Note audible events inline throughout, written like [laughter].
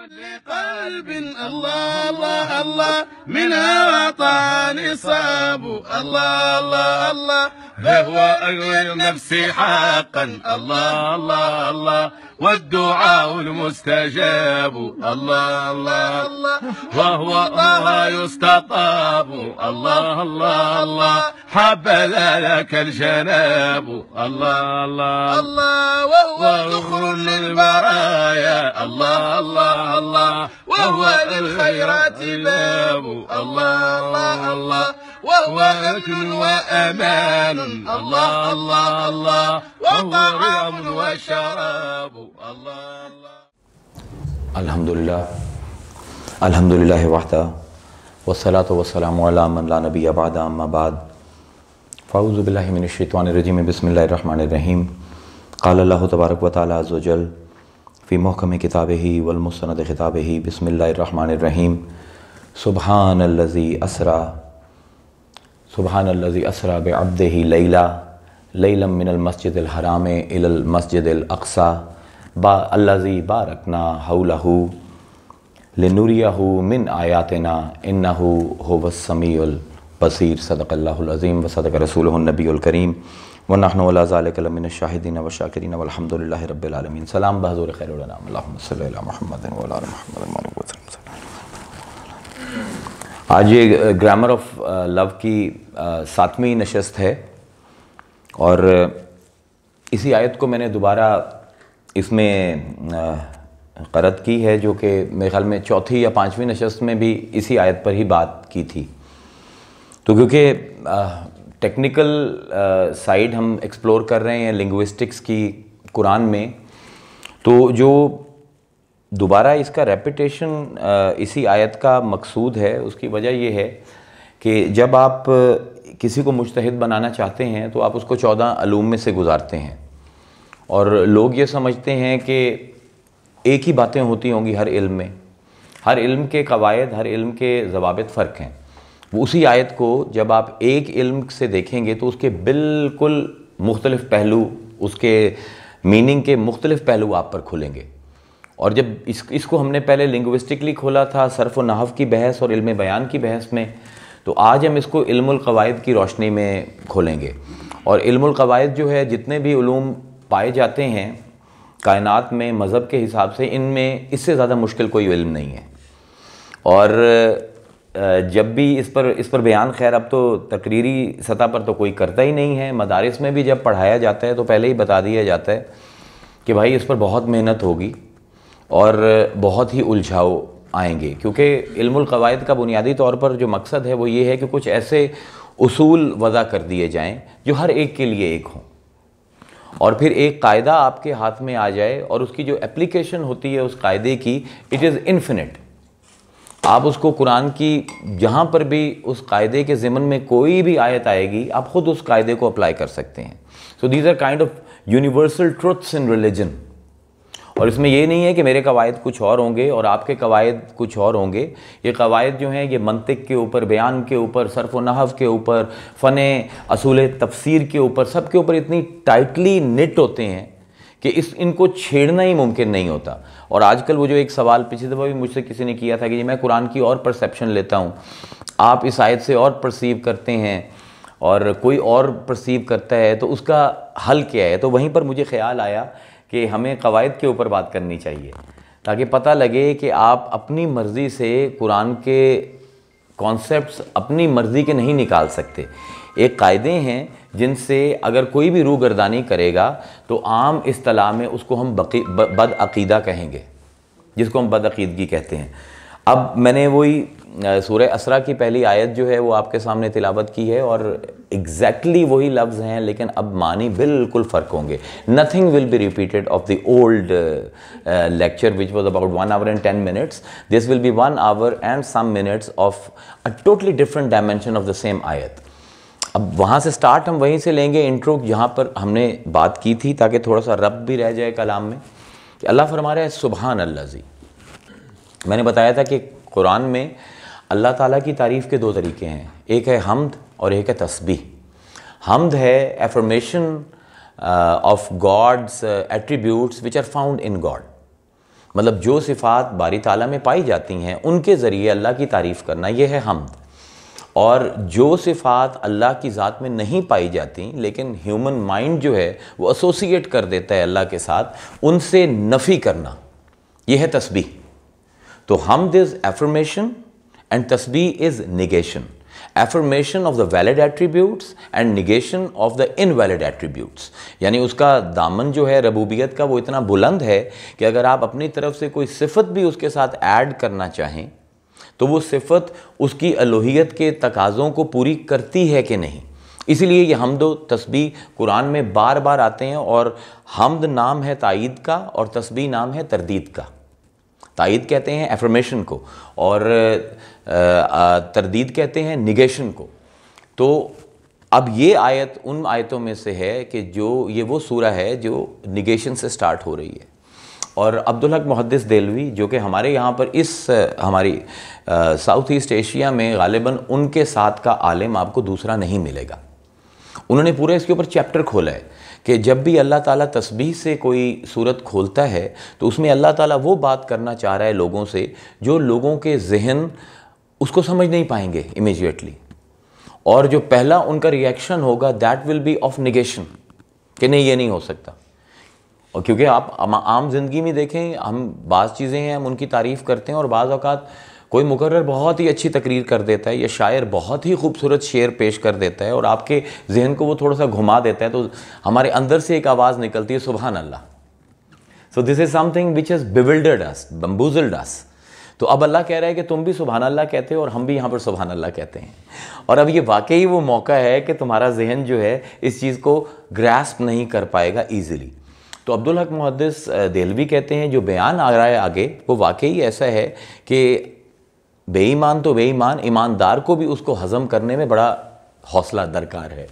لقلب الله الله الله من وطني صابوا الله الله الله هو أغير نفسي حقا الله الله الله والدعاء المستجاب الله الله الله وهو الله يستطاب الله الله الله حبل لك الجناب الله الله الله وهو ذخر للبرايا الله الله الله وهو للخيرات باب الله الله الله وهو أمن وأمان الله الله الله وهو وطعام وشراب الله الله الحمد لله الحمد لله وحده والصلاة والسلام على من لا نبي بعد أما بعد فأعوذ بالله من الشيطان الرجيم بسم الله الرحمن الرحيم قال الله تبارك وتعالى عز وجل في محكم كتابه والمستند ही بسم الله الرحمن الرحيم سبحان الذي أسرى सुबहान लजी असरा बब्द ही लैला लैलम मिनल मस्जिद हराम इल मस्जिद अक्सा बा अल्लाजी बारकना हऊ लनूरियाहू मिन आयातना इन्ना हो वसमील बसीर सदक़ल्लाज़ीम व सदक रसूल नबीकरीम वनहनज़ालमिन शाहिदीन व शाकरीन वलहमदिल्ला रबीन सलाम बहजूर खैर महमद आज ये ग्रामर ऑफ लव की सातवीं नशस्त है और इसी आयत को मैंने दोबारा इसमें करत की है जो कि मेरे ख्याल में चौथी या पांचवी नशस्त में भी इसी आयत पर ही बात की थी तो क्योंकि टेक्निकल साइड हम एक्सप्लोर कर रहे हैं लिंग्विस्टिक्स की कुरान में तो जो दोबारा इसका रेपिटेशन इसी आयत का मकसूद है उसकी वजह यह है कि जब आप किसी को मुश्तद बनाना चाहते हैं तो आप उसको चौदह अलूम में से गुजारते हैं और लोग ये समझते हैं कि एक ही बातें होती होंगी हर इल्म में हर इल्म के कवायद हर इल्म के जवाब फ़र्क हैं वो उसी आयत को जब आप एक इल्म से देखेंगे तो उसके बिल्कुल मुख्तलिफ़ पहलू उसके मीनिंग के मुख्तलिफ़ पहलू आप पर खुलेंगे और जब इस इसको हमने पहले लिंग्विस्टिकली खोला था सरफ नाहव की बहस और इल्म बयान की बहस में तो आज हम इसको इल्मकवायद की रोशनी में खोलेंगे और इल्मकवायद जो है जितने भी ूम पाए जाते हैं कायनात में मज़हब के हिसाब से इनमें इससे ज़्यादा मुश्किल कोई इल्म नहीं है और जब भी इस पर इस पर बयान खैर अब तो तकरीरी सतह पर तो कोई करता ही नहीं है मदारस में भी जब पढ़ाया जाता है तो पहले ही बता दिया जाता है कि भाई इस पर बहुत मेहनत होगी और बहुत ही उलझाव आएंगे क्योंकि इल्मकवायद का बुनियादी तौर पर जो मकसद है वो ये है कि कुछ ऐसे उसूल वज़ा कर दिए जाएं जो हर एक के लिए एक हों और फिर एक कायदा आपके हाथ में आ जाए और उसकी जो एप्लीकेशन होती है उस कायदे की इट इज़ इन्फिनिट आप उसको कुरान की जहाँ पर भी उस कायदे के ज़मन में कोई भी आयत आएगी आप ख़ुद उस कायदे को अप्लाई कर सकते हैं so these are kind of universal truths in religion और इसमें ये नहीं है कि मेरे कवायद कुछ और होंगे और आपके कवायद कुछ और होंगे ये कवायद जो हैं ये मनतिक के ऊपर बयान के ऊपर सरफ नहव के ऊपर फ़न असूल तफसीर के ऊपर सब के ऊपर इतनी टाइटली निट होते हैं कि इस इनको छेड़ना ही मुमकिन नहीं होता और आजकल वो जो एक सवाल पिछली दफ़ा भी मुझसे किसी ने किया था कि जी मैं कुरान की और परसेप्शन लेता हूँ आप इस आयत से और परसीव करते हैं और कोई और परसीव करता है तो उसका हल क्या है तो वहीं पर मुझे ख्याल आया कि हमें कवायद के ऊपर बात करनी चाहिए ताकि पता लगे कि आप अपनी मर्ज़ी से कुरान के कॉन्सेप्ट्स अपनी मर्ज़ी के नहीं निकाल सकते एक कायदे हैं जिनसे अगर कोई भी रू गर्दानी करेगा तो आम असलाह में उसको हम बदअीदा कहेंगे जिसको हम बदअीदगी कहते हैं अब मैंने वही सूर्य असरा की पहली आयत जो है वो आपके सामने तिलावत की है और एग्जैक्टली exactly वही लफ्ज़ हैं लेकिन अब मानी बिल्कुल फ़र्क होंगे nothing will be repeated of the old lecture which was about one hour and ten minutes this will be one hour and some minutes of a totally different dimension of the same आयत अब वहाँ से start हम वहीं से लेंगे intro जहाँ पर हमने बात की थी ताकि थोड़ा सा रब भी रह जाए कलाम में कि अल्लाह फरमा रहे है सुबहान अल्लाजी मैंने बताया था कि कुरान में अल्लाह ताला की तारीफ़ के दो तरीके हैं एक है हमद और एक है तस्बी हमद है affirmation of God's attributes which are found in God मतलब जो सिफ़ात बारी ताला में पाई जाती हैं उनके ज़रिए अल्लाह की तारीफ़ करना यह है हमद और जो सिफ़ात अल्लाह की ज़ात में नहीं पाई जाती लेकिन ह्यूमन माइंड जो है वो एसोसिएट कर देता है अल्लाह के साथ उनसे नफ़ी करना यह है तस्बी तो हमद इज़ एफर्मेशन एंड तस्बी is negation affirmation of the valid attributes and negation of the invalid attributes यानी उसका दामन जो है रबूबियत का वो इतना बुलंद है कि अगर आप अपनी तरफ से कोई सिफत भी उसके साथ ऐड करना चाहें तो वो सिफत उसकी अलोहियत के तकाज़ों को पूरी करती है कि नहीं इसीलिए ये हमदो तस्बी कुरान में बार बार आते हैं और हमद नाम है तइद का और तस्बी नाम है तरदीद का तायद कहते हैं एफर्मेशन को और तरदीद कहते हैं निगेशन को तो अब ये आयत उन आयतों में से है कि जो ये वो सूरा है जो निगेशन से स्टार्ट हो रही है और अब्दुल हक मुहदस देलवी जो कि हमारे यहाँ पर इस हमारी साउथ ईस्ट एशिया में गालिबा उनके साथ का आलम आपको दूसरा नहीं मिलेगा उन्होंने पूरा इसके ऊपर चैप्टर खोला है कि जब भी अल्लाह ताला तस्बीह से कोई सूरत खोलता है तो उसमें अल्लाह ताला वो बात करना चाह रहा है लोगों से जो लोगों के जहन उसको समझ नहीं पाएंगे इमीजिएटली और जो पहला उनका रिएक्शन होगा that will be of negation कि नहीं ये नहीं हो सकता और क्योंकि आप आम ज़िंदगी में देखें हम बाज़ चीज़ें हैं हम उनकी तारीफ़ करते हैं और बाज़ अवत कोई मुकर्र बहुत ही अच्छी तकरीर कर देता है या शायर बहुत ही खूबसूरत शेर पेश कर देता है और आपके जहन को वो थोड़ा सा घुमा देता है तो हमारे अंदर से एक आवाज़ निकलती है सुबहान अल्लाह so this is something which is bewildered us bamboozled us तो अब अल्लाह कह रहा है कि तुम भी सुबहान अल्लाह कहते हो और हम भी यहाँ पर सुबहान अल्लाह कहते हैं और अब ये वाकई वो मौका है कि तुम्हारा जहन जो है इस चीज़ को ग्रैस्प नहीं कर पाएगा ईजिली तो अब्दुल हक मुहदस देलवी कहते हैं जो बयान आ रहा है आगे वो वाकई ऐसा है कि बेईमान तो बेईमान ईमानदार को भी उसको हज़म करने में बड़ा हौसला दरकार है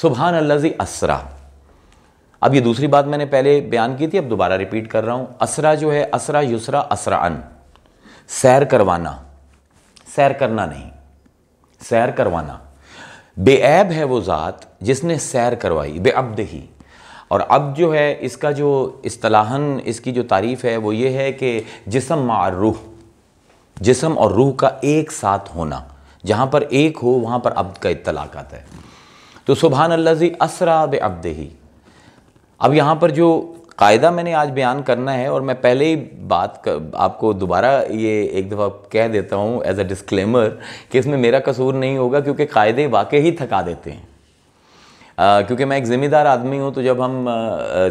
सुबहान अल्लाजी असरा अब ये दूसरी बात मैंने पहले बयान की थी अब दोबारा रिपीट कर रहा हूँ असरा जो है असरा युसरा असरा अन सैर करवाना सैर करना नहीं सैर करवाना बेऐब है वो ज़ात जिसने सैर करवाई बेअब्द ही और अब जो है इसका जो असलाहन इसकी जो तारीफ़ है वो ये है कि जिसम मारूह जिसम और रूह का एक साथ होना जहाँ पर एक हो वहाँ पर अब्द का इतलाक आता है तो सुबहान अल्लाह जी असरा बे अब्द ही अब यहाँ पर जो कायदा मैंने आज बयान करना है और मैं पहले ही बात कर, आपको दोबारा ये एक दफ़ा कह देता हूँ एज अ डिस्क्लेमर कि इसमें मेरा कसूर नहीं होगा क्योंकि कायदे वाकई ही थका देते हैं क्योंकि मैं एक ज़िम्मेदार आदमी हूँ तो जब हम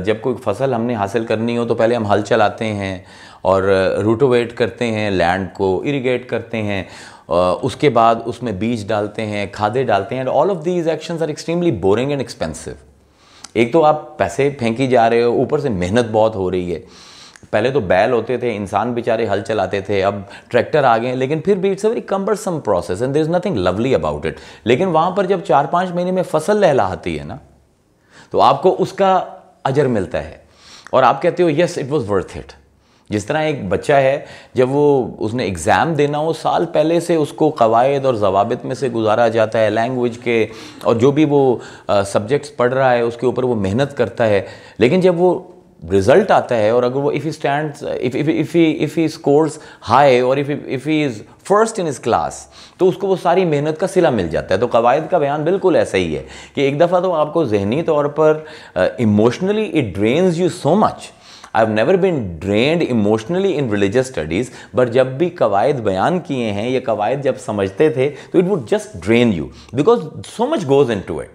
जब कोई फसल हमने हासिल करनी हो तो पहले हम हल चलाते हैं और रूटोवेट करते हैं लैंड को इरिगेट करते हैं उसके बाद उसमें बीज डालते हैं खादे डालते हैं and all of these actions are extremely boring and expensive एक तो आप पैसे फेंकी जा रहे हो ऊपर से मेहनत बहुत हो रही है पहले तो बैल होते थे इंसान बेचारे हल चलाते थे अब ट्रैक्टर आ गए लेकिन फिर भी it's a very cumbersome process and there is nothing lovely about it लेकिन वहाँ पर जब चार पाँच महीने में फसल लहलाती है ना तो आपको उसका अजर मिलता है और आप कहते हो yes it was worth it जिस तरह एक बच्चा है जब वो उसने एग्ज़ाम देना हो साल पहले से उसको कवायद और जवाबित में से गुजारा जाता है लैंग्वेज के और जो भी वो सब्जेक्ट्स पढ़ रहा है उसके ऊपर वो मेहनत करता है लेकिन जब वो रिजल्ट आता है और अगर वो if he stand if he if he scores high और if if he is first in इस क्लास तो उसको वो सारी मेहनत का सिला मिल जाता है तो कवायद का बयान बिल्कुल ऐसा ही है कि एक दफ़ा तो आपको जहनी तौर पर emotionally it drains you so much I have never been drained emotionally in religious studies but जब भी कवायद बयान किए हैं या कवायद जब समझते थे तो it would just drain you because so much goes in to it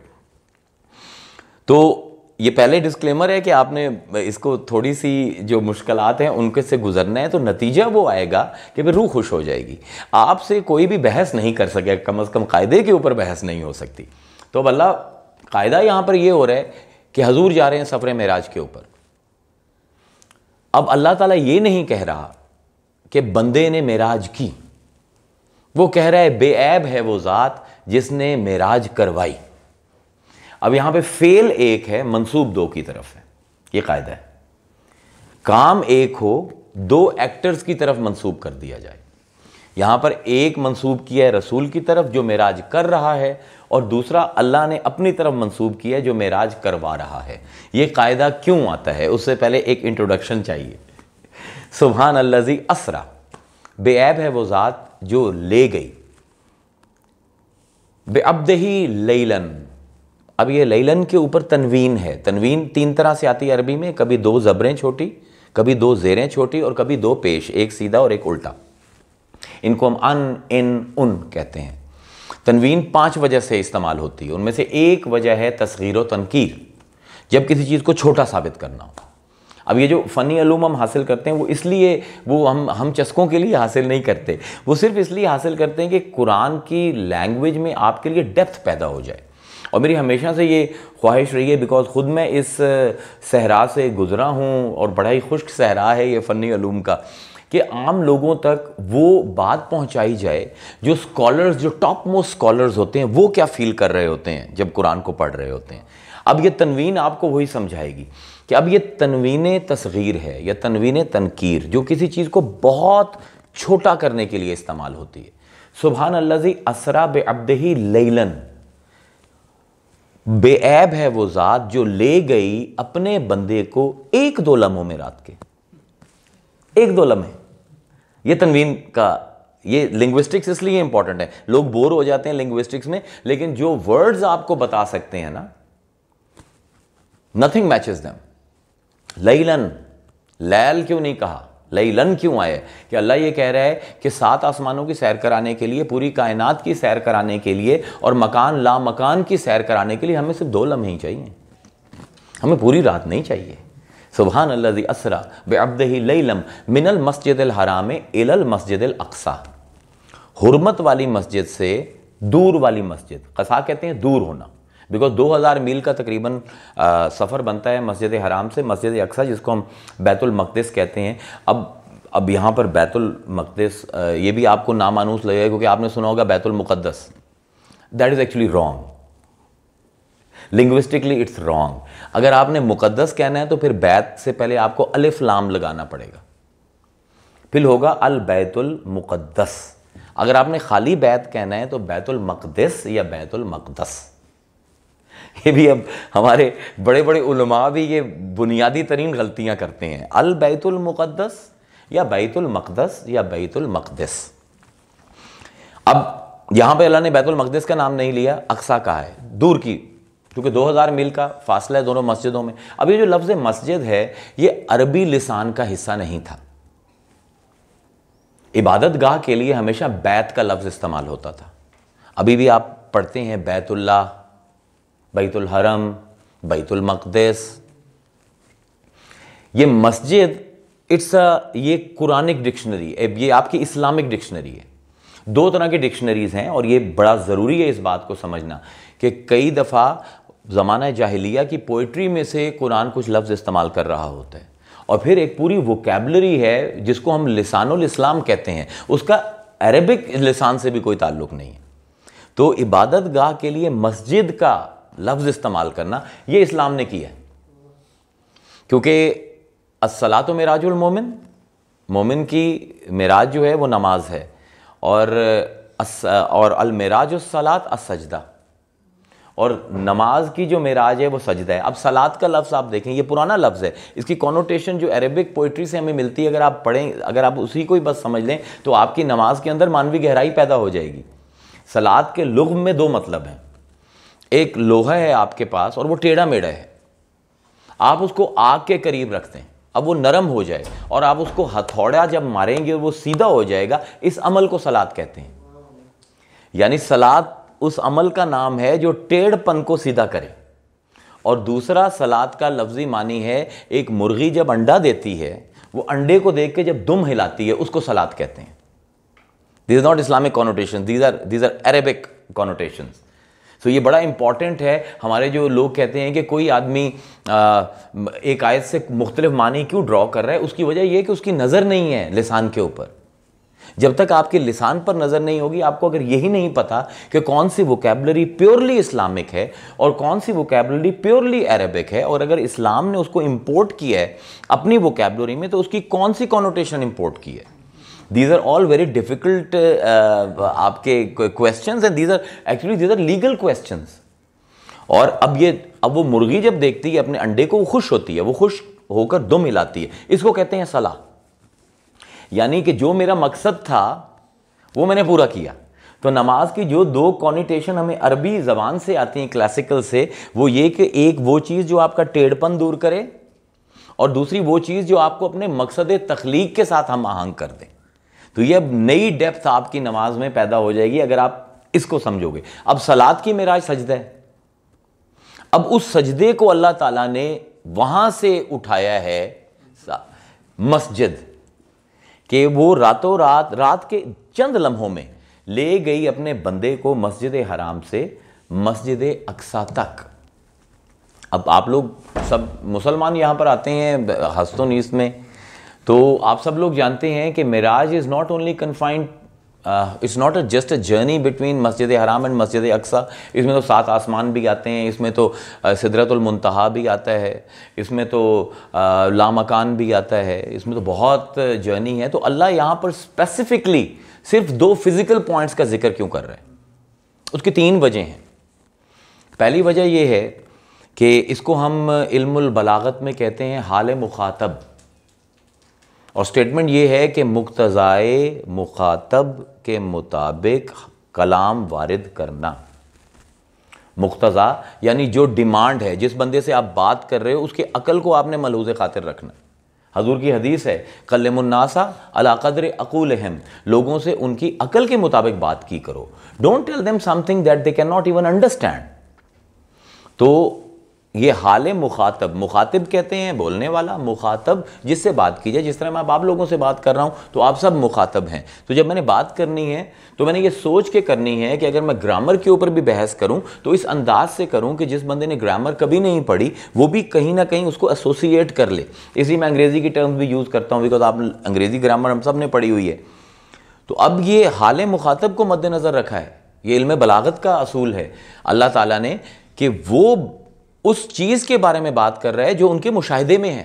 तो ये पहले डिस्क्लेमर है कि आपने इसको थोड़ी सी जो मुश्किल हैं उनके से गुजरना है तो नतीजा वो आएगा कि भाई रूह खुश हो जाएगी आपसे कोई भी बहस नहीं कर सके कम अज़ कम कायदे के ऊपर बहस नहीं हो सकती तो अब अल्लाह कायदा यहाँ पर ये हो रहा है कि हजूर जा रहे हैं सफ़र महराज के ऊपर अब अल्लाह ताला ये नहीं कह रहा कि बंदे ने मेराज की वो कह रहा है बेऐब है वो ज़ात जिसने मेराज करवाई अब यहां पे फेल एक है मंसूब दो की तरफ है ये कायदा है काम एक हो दो एक्टर्स की तरफ मंसूब कर दिया जाए यहां पर एक मंसूब किया है रसूल की तरफ जो मेराज कर रहा है और दूसरा अल्लाह ने अपनी तरफ मंसूब किया है जो मेराज करवा रहा है ये कायदा क्यों आता है उससे पहले एक इंट्रोडक्शन चाहिए सुबहान अल्लाजी असरा बेऐब है वो ज़ात जो ले गई बेअब्द ही लेलन अब ये लैलन के ऊपर तनवीन है तनवीन तीन तरह से आती है अरबी में कभी दो जबरें छोटी कभी दो जेरें छोटी और कभी दो पेश एक सीधा और एक उल्टा इनको हम अन इन उन कहते हैं तनवीन पांच वजह से इस्तेमाल होती है उनमें से एक वजह है तस्गीर व तनकीर जब किसी चीज़ को छोटा साबित करना हो अब ये जो फ़नी आलूम हम हासिल करते हैं वो इसलिए वो हम हम चस्कों के लिए हासिल नहीं करते वो सिर्फ इसलिए हासिल करते हैं कि कुरान की लैंग्वेज में आपके लिए डेप्थ पैदा हो जाए और मेरी हमेशा से ये ख्वाहिश रही है बिकॉज़ ख़ुद मैं इस सहरा से गुज़रा हूँ और बड़ा ही खुश्क सहरा है ये फ़नी आलूम का कि आम लोगों तक वो बात पहुंचाई जाए जो स्कॉलर्स जो टॉप मोस्ट स्कॉलर्स होते हैं वो क्या फ़ील कर रहे होते हैं जब कुरान को पढ़ रहे होते हैं अब ये तनवीन आपको वही समझाएगी कि अब ये तनवीन तस्गीर है या तनवीन तनकीर जो किसी चीज़ को बहुत छोटा करने के लिए इस्तेमाल होती है सुबहान अल्लाजी असरा बे लेलन बेऐब है वो ज़ात जो ले गई अपने बंदे को एक दो लम्हों में रात के एक दो लम्हे ये तनवीन का ये लिंग्विस्टिक्स इसलिए इंपॉर्टेंट है लोग बोर हो जाते हैं लिंग्विस्टिक्स में लेकिन जो वर्ड्स आपको बता सकते हैं ना नथिंग मैचेस देम लैलन लैल क्यों नहीं कहा लन क्यों आए कि अल्लाह ये कह रहा है कि सात आसमानों की सैर कराने के लिए पूरी कायनात की सैर कराने के लिए और मकान ला मकान की सैर कराने के लिए हमें सिर्फ दो लम्हे ही चाहिए हमें पूरी रात नहीं चाहिए सुबहान अल्लाजी असरा बेअब्द ही लई लम मिनल मस्जिद हराम इलल मस्जिद अक्सा हुरमत वाली मस्जिद से दूर वाली मस्जिद कसा कहते हैं दूर होना बिकॉज 2000 मील का तकरीबन सफ़र बनता है मस्जिद हराम से मस्जिद अक्सा जिसको हम बैतुल मकदस कहते हैं अब अब यहाँ पर बैतुल मकदस ये भी आपको नामानूस लगेगा क्योंकि आपने सुना होगा बैतुल मुक़दस that is actually wrong linguistically it's wrong अगर आपने मुक़दस कहना है तो फिर बैत से पहले आपको अलिफ लाम लगाना पड़ेगा फिर होगा अल बैतुल मुक़दस अगर आपने खाली बैत कहना है तो बैतुल मकदस या बैतुल मकदस ये भी अब हमारे बड़े बड़े उलमा भी ये बुनियादी तरीन गलतियाँ करते हैं अल बैतुलमक़दस या बैतुलमक़दस या बैतुलमक़दस अब यहाँ पे अल्लाह ने बैतुलमक़दस का नाम नहीं लिया अक्सा का है दूर की क्योंकि 2000 मील का फासला है दोनों मस्जिदों में अब ये जो लफ्ज़ मस्जिद है ये अरबी लिसान का हिस्सा नहीं था इबादत गाह के लिए हमेशा बैत का लफ्ज़ इस्तेमाल होता था अभी भी आप पढ़ते हैं बैतुल्ला बैतुल हरम बैतुल मकदस ये मस्जिद इट्स अ ये कुरानिक डिक्शनरी ये आपकी इस्लामिक डिक्शनरी है दो तरह की डिक्शनरीज हैं और ये बड़ा ज़रूरी है इस बात को समझना कि कई दफ़ा ज़माना जाहिलिया की पोइट्री में से कुरान कुछ लफ्ज़ इस्तेमाल कर रहा होता है और फिर एक पूरी वोकेबलरी है जिसको हम लिसानुल इस्लाम कहते हैं उसका अरबिक लिसान से भी कोई ताल्लुक नहीं है तो इबादत गाह के लिए मस्जिद का लफ्ज़ इस्तेमाल करना ये इस्लाम ने किया है क्योंकि असला तो मराजुल मोमिन मोमिन की मराज जो है वो नमाज है और अस, और सलात असजदा और नमाज की जो मराज है वो सजदा है अब सलात का लफ्ज़ आप देखें ये पुराना लफ्ज़ है इसकी कॉनोटेशन जो अरेबिक पोइट्री से हमें मिलती है अगर आप पढ़ें अगर आप उसी को ही बस समझ लें तो आपकी नमाज के अंदर मानवी गहराई पैदा हो जाएगी सलाद के लुग में दो मतलब हैं एक लोहा है आपके पास और वो टेढ़ा मेढ़ा है आप उसको आग के करीब रखते हैं अब वो नरम हो जाए और आप उसको हथौड़ा जब मारेंगे वो सीधा हो जाएगा इस अमल को सलाद कहते हैं यानी सलाद उस अमल का नाम है जो टेढ़पन को सीधा करे और दूसरा सलाद का लफ्ज़ी मानी है एक मुर्गी जब अंडा देती है वो अंडे को देख के जब दुम हिलाती है उसको सलाद कहते हैं this is not Islamic connotation these are these are Arabic connotations so तो ये बड़ा इंपॉर्टेंट है हमारे जो लोग कहते हैं कि कोई आदमी एक आयत से मुख्तलिफ मानी क्यों ड्रॉ कर रहा है उसकी वजह यह कि उसकी नज़र नहीं है लिसान के ऊपर जब तक आपके लिसान पर नज़र नहीं होगी आपको अगर यही नहीं पता कि कौन सी वोकेबलरी प्योरली इस्लामिक है और कौन सी वोकेबलरी प्योरली अरबिक है और अगर इस्लाम ने उसको इम्पोर्ट किया है अपनी वोकेबलरी में तो उसकी कौन सी कॉनोटेशन इम्पोर्ट की है these are all very difficult आपके question and these are actually these are legal question और अब ये अब वो मुर्गी जब देखती है अपने अंडे को वो खुश होती है वो खुश होकर दो मिलाती है इसको कहते हैं सलाह यानी कि जो मेरा मकसद था वो मैंने पूरा किया तो नमाज की जो दो कॉनिटेशन हमें अरबी ज़बान से आती हैं क्लासिकल से वो ये कि एक वो चीज़ जो आपका टेढ़पन दूर करे और दूसरी वो चीज़ जो आपको अपने मकसद तख्लीक के साथ हम आहंग कर दें तो ये अब नई डेप्थ आपकी नमाज में पैदा हो जाएगी अगर आप इसको समझोगे अब सलाद की मेराज सजदा है अब उस सजदे को अल्लाह ताला ने वहां से उठाया है मस्जिद कि वो रातों रात रात के चंद लम्हों में ले गई अपने बंदे को मस्जिद हराम से मस्जिद अक्सा तक अब आप लोग सब मुसलमान यहां पर आते हैं हस्तोनीस में तो आप सब लोग जानते हैं कि मिराज is not only confined it's not a just a journey between मस्जिद हराम एंड मस्जिद अक्सा इसमें तो सात आसमान भी आते हैं इसमें तो uh, सिदरतुलमतहा भी आता है इसमें तो uh, लामकान भी आता है इसमें तो बहुत जर्नी है तो अल्लाह यहाँ पर स्पेसिफिकली सिर्फ दो फिज़िकल पॉइंट्स का जिक्र क्यों कर रहे हैं उसकी तीन वजह हैं पहली वजह यह है कि इसको हम इल्मुल बलागत में कहते हैं हाल मुखातब और स्टेटमेंट ये है कि मुक्तज़ाए मुखातब के मुताबिक कलाम वारद करना मुख्तज़ा यानी जो डिमांड है जिस बंदे से आप बात कर रहे हो उसके अकल को आपने मलूज़ खातिर रखना हजूर की हदीस है कलमनासा अलाकद्र अकूल अहम लोगों से उनकी अकल के मुताबिक बात की करो don't tell them something that they can not even understand तो ये हाल मुखातब मुखातब कहते हैं बोलने वाला मुखातब जिससे बात की जाए जिस तरह मैं आप लोगों से बात कर रहा हूँ तो आप सब मुखातब हैं तो जब मैंने बात करनी है तो मैंने ये सोच के करनी है कि अगर मैं ग्रामर के ऊपर भी बहस करूँ तो इस अंदाज से करूँ कि जिस बंदे ने ग्रामर कभी नहीं पढ़ी वो भी कहीं ना कहीं उसको एसोसिएट कर ले इसी मैं अंग्रेज़ी की टर्म्स भी यूज़ करता हूँ बिकॉज आप अंग्रेज़ी ग्रामर हम सब ने पढ़ी हुई है तो अब ये हाल मुखातब को मद्देनज़र रखा है ये इल्म बलागत का असूल है अल्लाह ताला ने कि वो उस चीज़ के बारे में बात कर रहा है जो उनके मुशाहदे में है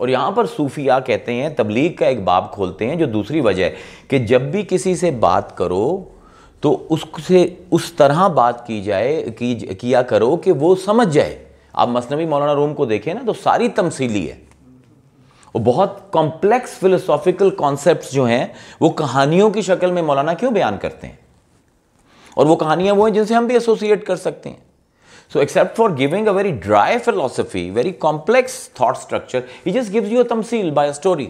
और यहां पर सूफिया कहते हैं तबलीग का एक बाब खोलते हैं जो दूसरी वजह है कि जब भी किसी से बात करो तो उससे उस तरह बात की जाए की किया करो कि वो समझ जाए आप मसनवी मौलाना रूम को देखें ना तो सारी तमसीली है वो बहुत कॉम्प्लेक्स फिलोसॉफिकल कॉन्सेप्ट जो हैं वो कहानियों की शक्ल में मौलाना क्यों बयान करते हैं और वो कहानियाँ वो हैं जिनसे हम भी एसोसिएट कर सकते हैं So except for giving a very dry philosophy, very complex thought structure, he just gives you a tamseel by a story.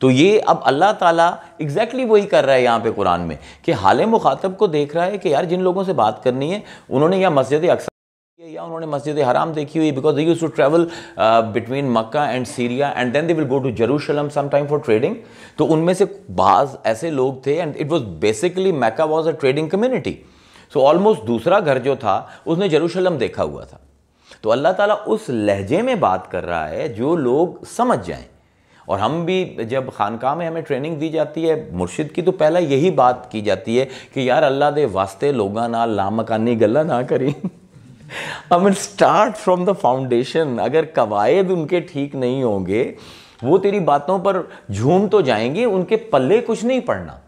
तो ये अब अल्लाह ताला एग्जैक्टली exactly वही कर रहा है यहाँ पे कुरान में कि हाल मुखातब को देख रहा है कि यार जिन लोगों से बात करनी है उन्होंने या मस्जिद अक्सर या उन्होंने मस्जिद हराम देखी हुई because they use to travel between Mecca and Syria and then they will go to Jerusalem some time for trading तो उनमें से बाज ऐसे लोग थे and it was basically Mecca was a trading community so almost दूसरा घर जो था उसने जरूशलम देखा हुआ था तो अल्लाह ताला उस लहजे में बात कर रहा है जो लोग समझ जाएं और हम भी जब ख़ानका में हमें ट्रेनिंग दी जाती है मुर्शिद की तो पहला यही बात की जाती है कि यार अल्लाह दे वास्ते लोगा ना लामकानी गला ना करी I mean start from the foundation अगर कवायद उनके ठीक नहीं होंगे वो तेरी बातों पर झूम तो जाएंगे उनके पल्ले कुछ नहीं पड़ना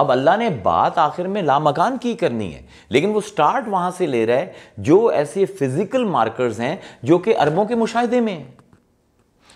अब अल्लाह ने बात आखिर में लामकान की करनी है लेकिन वो स्टार्ट वहाँ से ले रहा है जो ऐसे फिज़िकल मार्कर्स हैं जो कि अरबों के मुशाहदे में हैं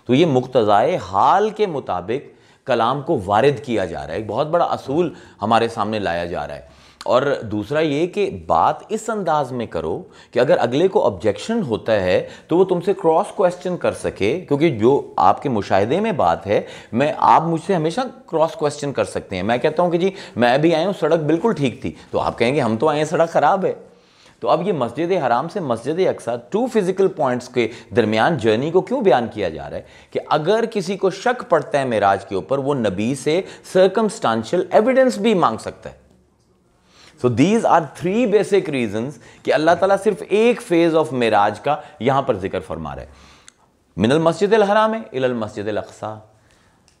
तो ये मुक्तजाए हाल के मुताबिक कलाम को वारद किया जा रहा है एक बहुत बड़ा असूल हमारे सामने लाया जा रहा है और दूसरा ये कि बात इस अंदाज में करो कि अगर अगले को ऑब्जेक्शन होता है तो वो तुमसे क्रॉस क्वेश्चन कर सके क्योंकि जो आपके मुशाहदे में बात है मैं आप मुझसे हमेशा क्रॉस क्वेश्चन कर सकते हैं मैं कहता हूँ कि जी मैं भी आया हूँ सड़क बिल्कुल ठीक थी तो आप कहेंगे हम तो आए हैं सड़क ख़राब है तो अब ये मस्जिद हराम से मस्जिद अक्सा टू फिज़िकल पॉइंट्स के दरमियान जर्नी को क्यों बयान किया जा रहा है कि अगर किसी को शक पड़ता है मेराज के ऊपर वो नबी से सर्कमस्टांशल एविडेंस भी मांग सकता है so these are three basic reasons कि अल्लाह ताला सिर्फ एक फेज ऑफ मेराज का यहां पर जिक्र फरमा रहे मिनल मस्जिद हराम इलल मस्जिद अकसा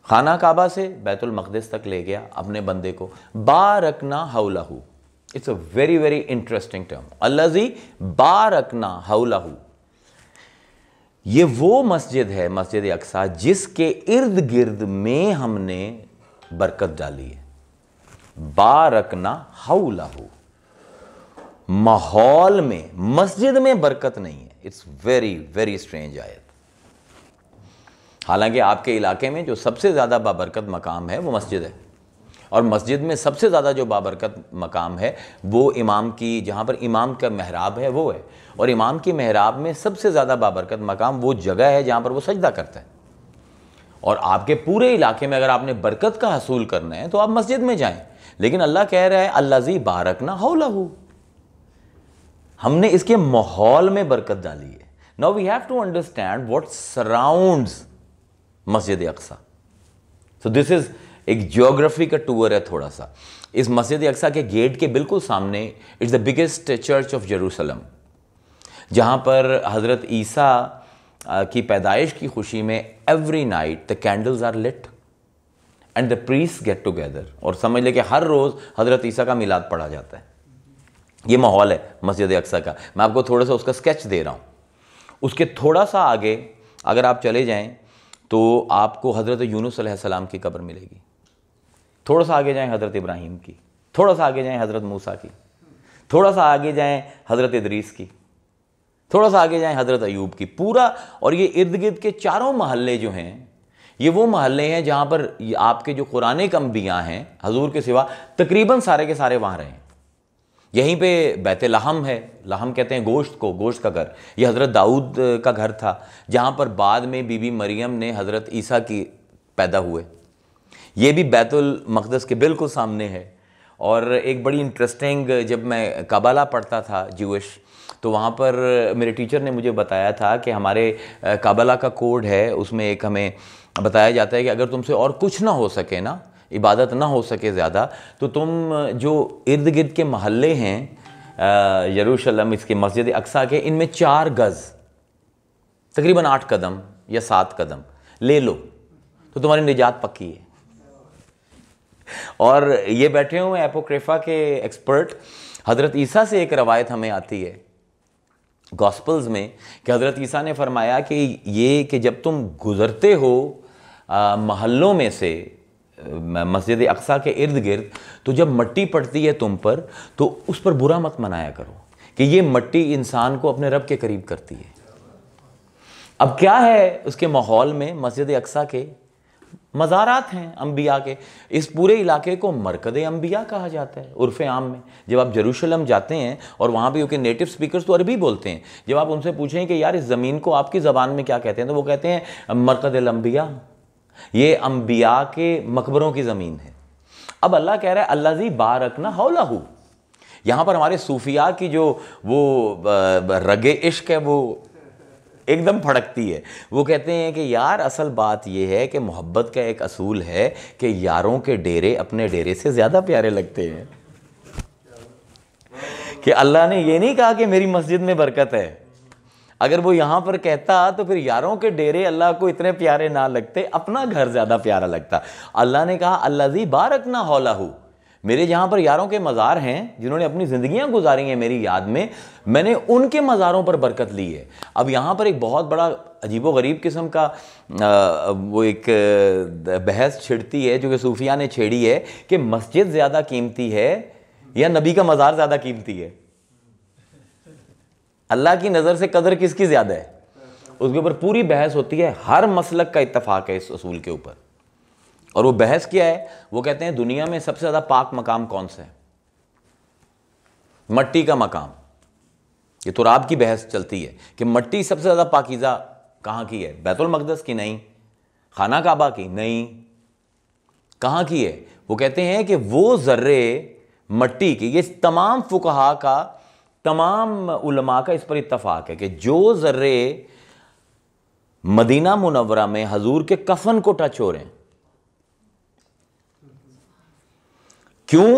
खाना काबा से बैतुल मकदस तक ले गया अपने बंदे को बारकना हौलाहू it's a very very interesting term अल्लाजी बारकना हौलाहू ये वो मस्जिद है मस्जिद अक्सा जिसके इर्द गिर्द में हमने बरकत डाली है बारकना हाउ लाहू माहौल में मस्जिद में बरकत नहीं है इट्स वेरी वेरी स्ट्रेंज आयत हालांकि आपके इलाके में जो सबसे ज़्यादा बाबरकत मकाम है वो मस्जिद है और मस्जिद में सबसे ज़्यादा जो बाबरकत मकाम है वो इमाम की जहां पर इमाम का महराब है वो है और इमाम की महराब में सबसे ज़्यादा बाबरकत मकाम वो जगह है जहां पर वो सजदा करता है और आपके पूरे इलाके में अगर आपने बरकत का हसूल करना है तो आप मस्जिद में जाएं लेकिन अल्लाह कह रहा है अल्लाह ना बारकना लहू हमने इसके माहौल में बरकत डाली है now we have to understand what surrounds मस्जिद अक्सा सो दिस इज एक जियोग्राफी का टूर है थोड़ा सा इस मस्जिद अक्सा के गेट के बिल्कुल सामने it's the biggest church of Jerusalem जहाँ पर हज़रत ईसा की पैदाइश की खुशी में every night the candles are lit and the priests get together और समझ लें कि हर रोज़ हज़रत ईसा का मिलाद पढ़ा जाता है ये माहौल है मस्जिद अक्सा का मैं आपको थोड़ा सा उसका स्केच दे रहा हूँ उसके थोड़ा सा आगे अगर आप चले जाएँ तो आपको हज़रत यूनुस सलाम की कब्र मिलेगी थोड़ा सा आगे जाएँ हज़रत इब्राहिम की थोड़ा सा आगे जाएँ हज़रत मूसा की थोड़ा सा आगे जाएँ हज़रत इदरीस की थोड़ा सा आगे जाएँ हज़रत अयूब की पूरा और ये इर्द गिर्द के चारों महल्ले जो हैं ये वो महल्ले हैं जहाँ पर आपके जो कुरान कम्बियाँ हैं हजूर के सिवा तकरीबन सारे के सारे वहाँ रहे हैं यहीं पे बैत लहम है लहम कहते हैं गोश्त को गोश्त का घर यह हज़रत दाऊद का घर था जहाँ पर बाद में बीबी मरियम ने हज़रत ईसा की पैदा हुए ये भी बैतुल मकदस के बिल्कुल सामने है और एक बड़ी इंटरेस्टिंग जब मैं कबाला पढ़ता था जूश तो वहाँ पर मेरे टीचर ने मुझे बताया था कि हमारे कबाला का कोड है उसमें एक हमें बताया जाता है कि अगर तुमसे और कुछ ना हो सके ना इबादत ना हो सके ज़्यादा तो तुम जो इर्द गिर्द के महल्ले हैं यरूशलम इसके मस्जिद अक्सा के इनमें चार गज़ तकरीबन आठ कदम या सात कदम ले लो तो तुम्हारी निजात पक्की है और ये बैठे हुए एपोक्रेफा के एक्सपर्ट हज़रत ईसा से एक रवायत हमें आती है गॉस्पल्स में कि हज़रत ईसा ने फरमाया कि ये कि जब तुम गुज़रते हो महल्लों में से मस्जिद अक्सा के इर्द गिर्द तो जब मट्टी पड़ती है तुम पर तो उस पर बुरा मत मनाया करो कि ये मट्टी इंसान को अपने रब के करीब करती है अब क्या है उसके माहौल में मस्जिद अक्सा के मज़ारात हैं अम्बिया के इस पूरे इलाके को मरकद अम्बिया कहा जाता है उर्फ़ आम में जब आप जरूशलम जाते हैं और वहाँ पर क्योंकि नेटिव स्पीकर्स तो अरबी बोलते हैं जब आप उनसे पूछें कि यार इस ज़मीन को आपकी ज़बान में क्या कहते हैं तो वो कहते हैं मरकद अम्बिया ये अम्बिया के मकबरों की ज़मीन है अब अल्लाह कह रहा है अल्लाह जी हौला हो यहाँ पर हमारे सूफिया की जो वो रगे इश्क है वो एकदम फड़कती है वो कहते हैं कि यार असल बात यह है कि मोहब्बत का एक असूल है कि यारों के डेरे अपने डेरे से ज़्यादा प्यारे लगते हैं कि अल्लाह ने ये नहीं कहा कि मेरी मस्जिद में बरकत है अगर वो यहाँ पर कहता तो फिर यारों के डेरे अल्लाह को इतने प्यारे ना लगते अपना घर ज़्यादा प्यारा लगता अल्लाह ने कहा अल्लाह जी बारक ना हौला हूँ मेरे जहाँ पर यारों के मज़ार हैं जिन्होंने अपनी ज़िंदियाँ गुजारी हैं मेरी याद में मैंने उनके मज़ारों पर बरकत ली है अब यहाँ पर एक बहुत बड़ा अजीबो गरीब किस्म का वो एक बहस छिड़ती है जो कि सूफिया ने छेड़ी है कि मस्जिद ज़्यादा कीमती है या नबी का मज़ार ज़्यादा कीमती है अल्लाह की नज़र से कदर किसकी ज़्यादा है उसके ऊपर पूरी बहस होती है हर मसलक का इतफाक़ है इस असूल के ऊपर और वो बहस क्या है वो कहते हैं दुनिया में सबसे ज़्यादा पाक मकाम कौन सा है मट्टी का मकाम ये तो राब की बहस चलती है कि मट्टी सबसे ज़्यादा पाकिज़ा कहां की है बैतुल मकदस की नहीं खाना काबा की नहीं कहां की है वो कहते हैं कि वो ज़र्रे मट्टी की ये तमाम फुकहा का तमाम उलमा का इस पर इतफाक़ है कि जो ज़र्रे मदीना मुनवरा में हजूर के कफन को टच हो रहे हैं क्यों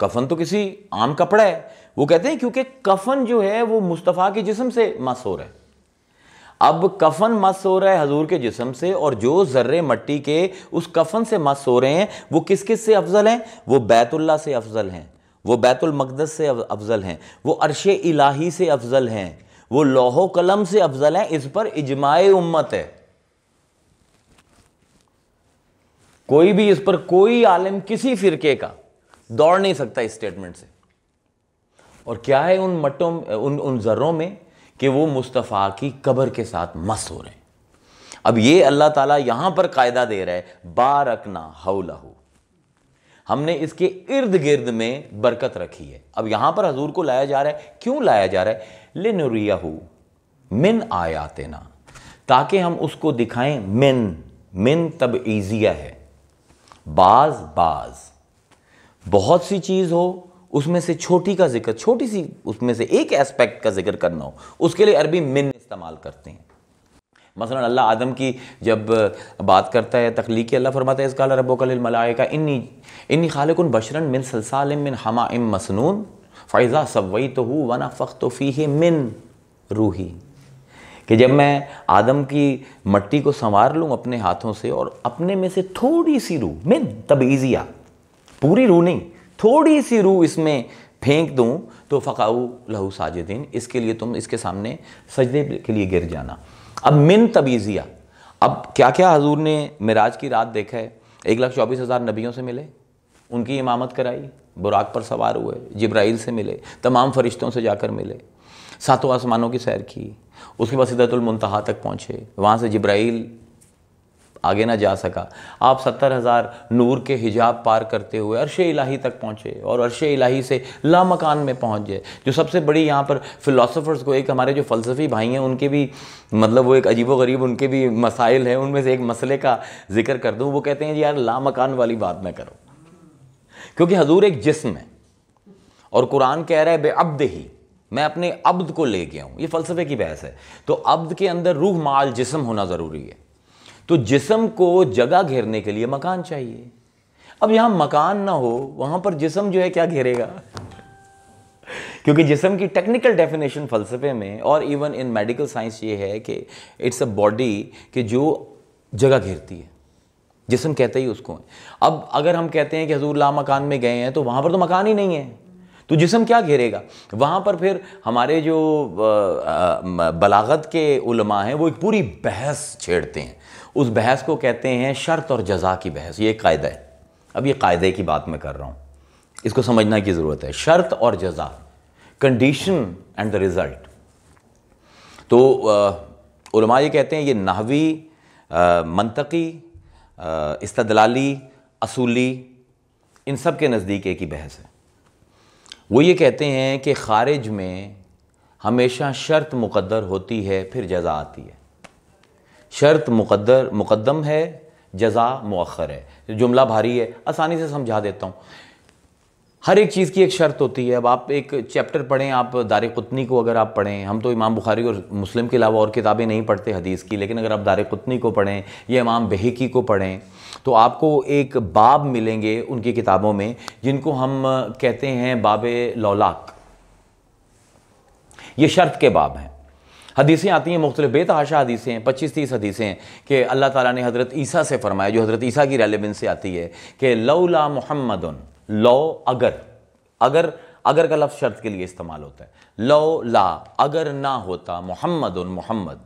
कफन तो किसी आम कपड़ा है वो कहते हैं क्योंकि कफन जो है वो मुस्तफ़ा के जिसम से मस हो रहा है अब कफन मस हो रहा है हजूर के जिसम से और जो ज़र्रे मट्टी के उस कफन से मस हो रहे हैं वो किस किस से अफजल हैं वो बैतुल्ला से अफजल हैं वो मकदस से अफजल हैं वो अरश इलाही से अफजल हैं वो लोहो कलम से अफजल हैं इस पर इजमाय उम्मत है कोई भी इस पर कोई आलिम किसी फिरके का दौड़ नहीं सकता इस स्टेटमेंट से और क्या है उन मटों उन उन जर्रों में कि वो मुस्तफ़ा की कब्र के साथ मस हो रहे हैं अब ये अल्लाह ताला यहां पर कायदा दे रहा है बारकना हौलहू हमने इसके इर्द गिर्द में बरकत रखी है अब यहां पर हजूर को लाया जा रहा है क्यों लाया जा रहा है लिनुरियाहू मिन ना ताकि हम उसको दिखाएं मिन मिन तब ईजिया है बाज बाज़ बहुत सी चीज़ हो उसमें से छोटी का जिक्र छोटी सी उसमें से एक एस्पेक्ट का जिक्र करना हो उसके लिए अरबी मिन इस्तेमाल करते हैं मसलन अल्लाह आदम की जब बात करता है तख्लीकी अल्लाह फरमाता है इसका का इन्नी इन्नी खालिकुन बशरन मिन सलसाल मिन हमा इम मसनून फ़ैज़ा सवई तो हु वना फ़ख्त तो फ़ी है मिन रूही कि जब मैं आदम की मट्टी को संवार लूँ अपने हाथों से और अपने में से थोड़ी सी रूह मिन तबीज़िया पूरी रू नहीं थोड़ी सी रू इसमें फेंक दूँ तो फ़काऊ लहू साजिदीन इसके लिए तुम इसके सामने सजदे के लिए गिर जाना अब मिन तबीज़िया अब क्या क्या हजूर ने मिराज की रात देखा है एक लाख चौबीस हज़ार नबियों से मिले उनकी इमामत कराई बुराक पर सवार हुए जब्राइल से मिले तमाम फरिश्तों से जाकर मिले सातों आसमानों की सैर की उसके बाद सिदतुलमतहा तक पहुँचे वहाँ से जब्राइल आगे ना जा सका आप सत्तर हज़ार नूर के हिजाब पार करते हुए अरश इलाही तक पहुँचे और अरश इलाही से ला मकान में पहुँच जाए जो सबसे बड़ी यहाँ पर फ़िलासफ़र्स को एक हमारे जो फ़लसफ़ी भाई हैं उनके भी मतलब वो एक अजीबो गरीब उनके भी मसाइल हैं उनमें से एक मसले का जिक्र कर दूँ वो कहते हैं यार ला मकान वाली बात ना करो क्योंकि हजूर एक जिस्म है और कुरान कह रहा है बे अब्द ही मैं अपने अब्द को ले गया हूँ ये फ़लसफ़े की बहस है तो अब्द के अंदर रूह माल जिस्म होना ज़रूरी है तो जिसम को जगह घेरने के लिए मकान चाहिए अब यहाँ मकान ना हो वहां पर जिसम जो है क्या घेरेगा क्योंकि जिसम की टेक्निकल डेफिनेशन फ़लसफ़े में और इवन इन मेडिकल साइंस ये है कि इट्स अ बॉडी कि जो जगह घेरती है जिसम कहते ही उसको है अब अगर हम कहते हैं कि हजूर ला मकान में गए हैं तो वहां पर तो मकान ही नहीं है तो जिसम क्या घेरेगा वहाँ पर फिर हमारे जो बलागत के उलमा हैं वो एक पूरी बहस छेड़ते हैं उस बहस को कहते हैं शर्त और जजा की बहस ये कायदा है अब ये कायदे की बात मैं कर रहा हूँ इसको समझना की ज़रूरत है शर्त और जजा कंडीशन एंड द रिज़ल्ट तो आ, ये कहते हैं ये नहवी मनतकी इस्तलाली असूली इन सब के नज़दीक एक ही बहस है वो ये कहते हैं कि ख़ारिज में हमेशा शर्त मुकद्दर होती है फिर जजा आती है शर्त मुक़दर मुकदम है जजा मौखर है जुमला भारी है आसानी से समझा देता हूँ हर एक चीज़ की एक शर्त होती है अब आप एक चैप्टर पढ़ें आप दार कुतनी को अगर आप पढ़ें हम तो इमाम बुखारी और मुस्लिम के अलावा और किताबें नहीं पढ़ते हदीस की लेकिन अगर आप दार कुतनी को पढ़ें या इमाम बहकी को पढ़ें तो आपको एक बाब मिलेंगे उनकी किताबों में जिनको हम कहते हैं बाब लौलाक ये शर्त के बाब हैं हदीसें आती हैं मुख्तलि बेतहाशा हदीसें हैं पच्चीस तीस हदीसें हैं कि अल्लाह ताला ने हज़रत ईसा से फरमाया जो हज़रत ईसा की रेलिवेंस से आती है कि लौला मोहम्मद लौ अगर अगर अगर का लफ्ज़ शर्त के लिए इस्तेमाल होता है लौ ला अगर ना होता मोहम्मद मोहम्मद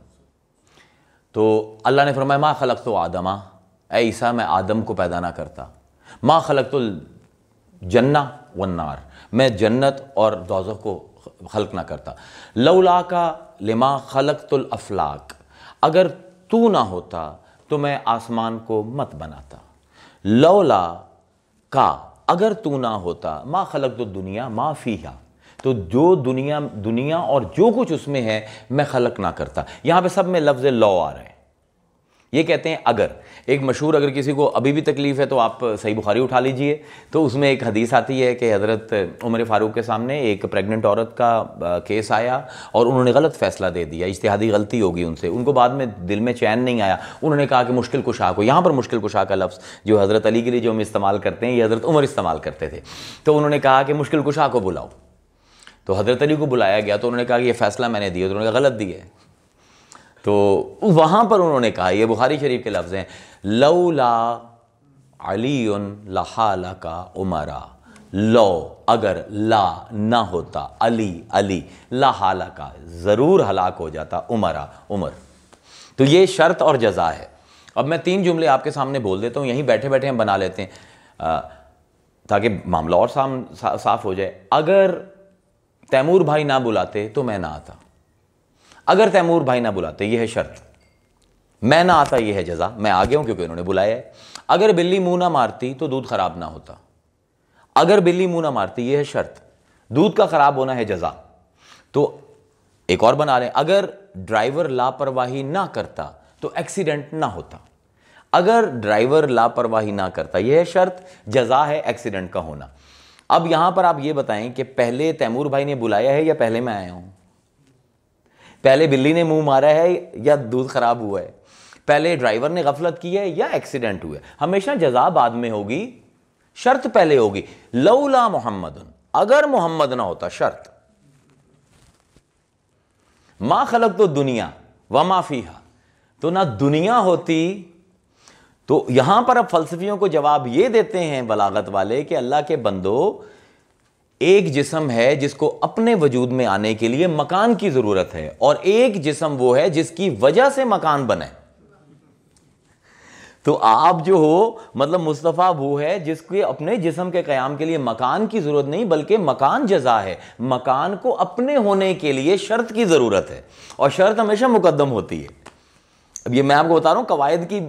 तो अल्लाह ने फरमाया माँ खलक तो आदमा ए ईसा मैं आदम को पैदा ना करता माँ खलक तो जन्ना व नार मैं जन्नत और दौज को खलक ना करता लौला का लिमा खलकतुल अफलाक अगर तू ना होता तो मैं आसमान को मत बनाता लौला का अगर तू ना होता माँ खलक तो दुनिया माँ फीहा तो जो दुनिया दुनिया और जो कुछ उसमें है मैं खलक ना करता यहां पे सब में लफ्ज़ लौ आ रहे हैं ये कहते हैं अगर एक मशहूर अगर किसी को अभी भी तकलीफ़ है तो आप सही बुखारी उठा लीजिए तो उसमें एक हदीस आती है कि हज़रत उमर फ़ारूक के सामने एक प्रेग्नेंट औरत का केस आया और उन्होंने गलत फ़ैसला दे दिया इश्तहादी गलती होगी उनसे उनको बाद में दिल में चैन नहीं आया उन्होंने कहा कि मुश्किल कुशा को यहाँ पर मुश्किल कुशा का लफ्ज़ जो हज़रत अली के लिए जो हम इस्तेमाल करते हैं ये हज़रत उमर इस्तेमाल करते थे तो उन्होंने कहा कि मुश्किल कुशा को बुलाओ तो हज़रत अली को बुलाया गया तो उन्होंने कहा कि ये फ़ैसला मैंने दिया तो उन्होंने कहा गलत दिया है तो वहाँ पर उन्होंने कहा ये बुखारी शरीफ के लफ्ज़ हैं लौला अली लहा का उमरा लो अगर ला ना होता अली अली लहा का ज़रूर हलाक हो जाता उमरा उमर तो ये शर्त और जजा है अब मैं तीन जुमले आपके सामने बोल देता हूँ यहीं बैठे बैठे हम बना लेते हैं ताकि मामला और साम सा, साफ हो जाए अगर तैमूर भाई ना बुलाते तो मैं ना आता अगर तैमूर भाई ना बुलाते यह है शर्त मैं ना आता यह है जजा मैं आ गया हूं क्योंकि उन्होंने बुलाया है अगर बिल्ली मुंह ना मारती तो दूध खराब ना होता अगर बिल्ली मुंह ना मारती यह है शर्त दूध का खराब होना है जजा तो एक और बना रहे अगर ड्राइवर लापरवाही ना करता तो एक्सीडेंट ना होता अगर ड्राइवर लापरवाही ना करता यह शर्त जजा है एक्सीडेंट का होना अब यहां पर आप यह बताएं कि पहले तैमूर भाई ने बुलाया है या पहले मैं आया हूं पहले बिल्ली ने मुंह मारा है या दूध खराब हुआ है पहले ड्राइवर ने गफलत की है या एक्सीडेंट हुआ हमेशा जजा बाद में होगी शर्त पहले होगी लौला मोहम्मद अगर मोहम्मद ना होता शर्त माँ खलक तो दुनिया व माफिया तो ना दुनिया होती तो यहां पर अब फलसफियों को जवाब ये देते हैं बलागत वाले कि अल्लाह के बंदो एक जिसम है जिसको अपने वजूद में आने के लिए मकान की ज़रूरत है और एक जिसम वो है जिसकी वजह से मकान बने तो आप जो हो मतलब मुस्तफ़ा वो है जिसके अपने जिसम के क्याम के लिए मकान की ज़रूरत नहीं बल्कि मकान जजा है मकान को अपने होने के लिए शर्त की ज़रूरत है और शर्त हमेशा मुकदम होती है अब ये मैं आपको बता रहा हूँ कवायद की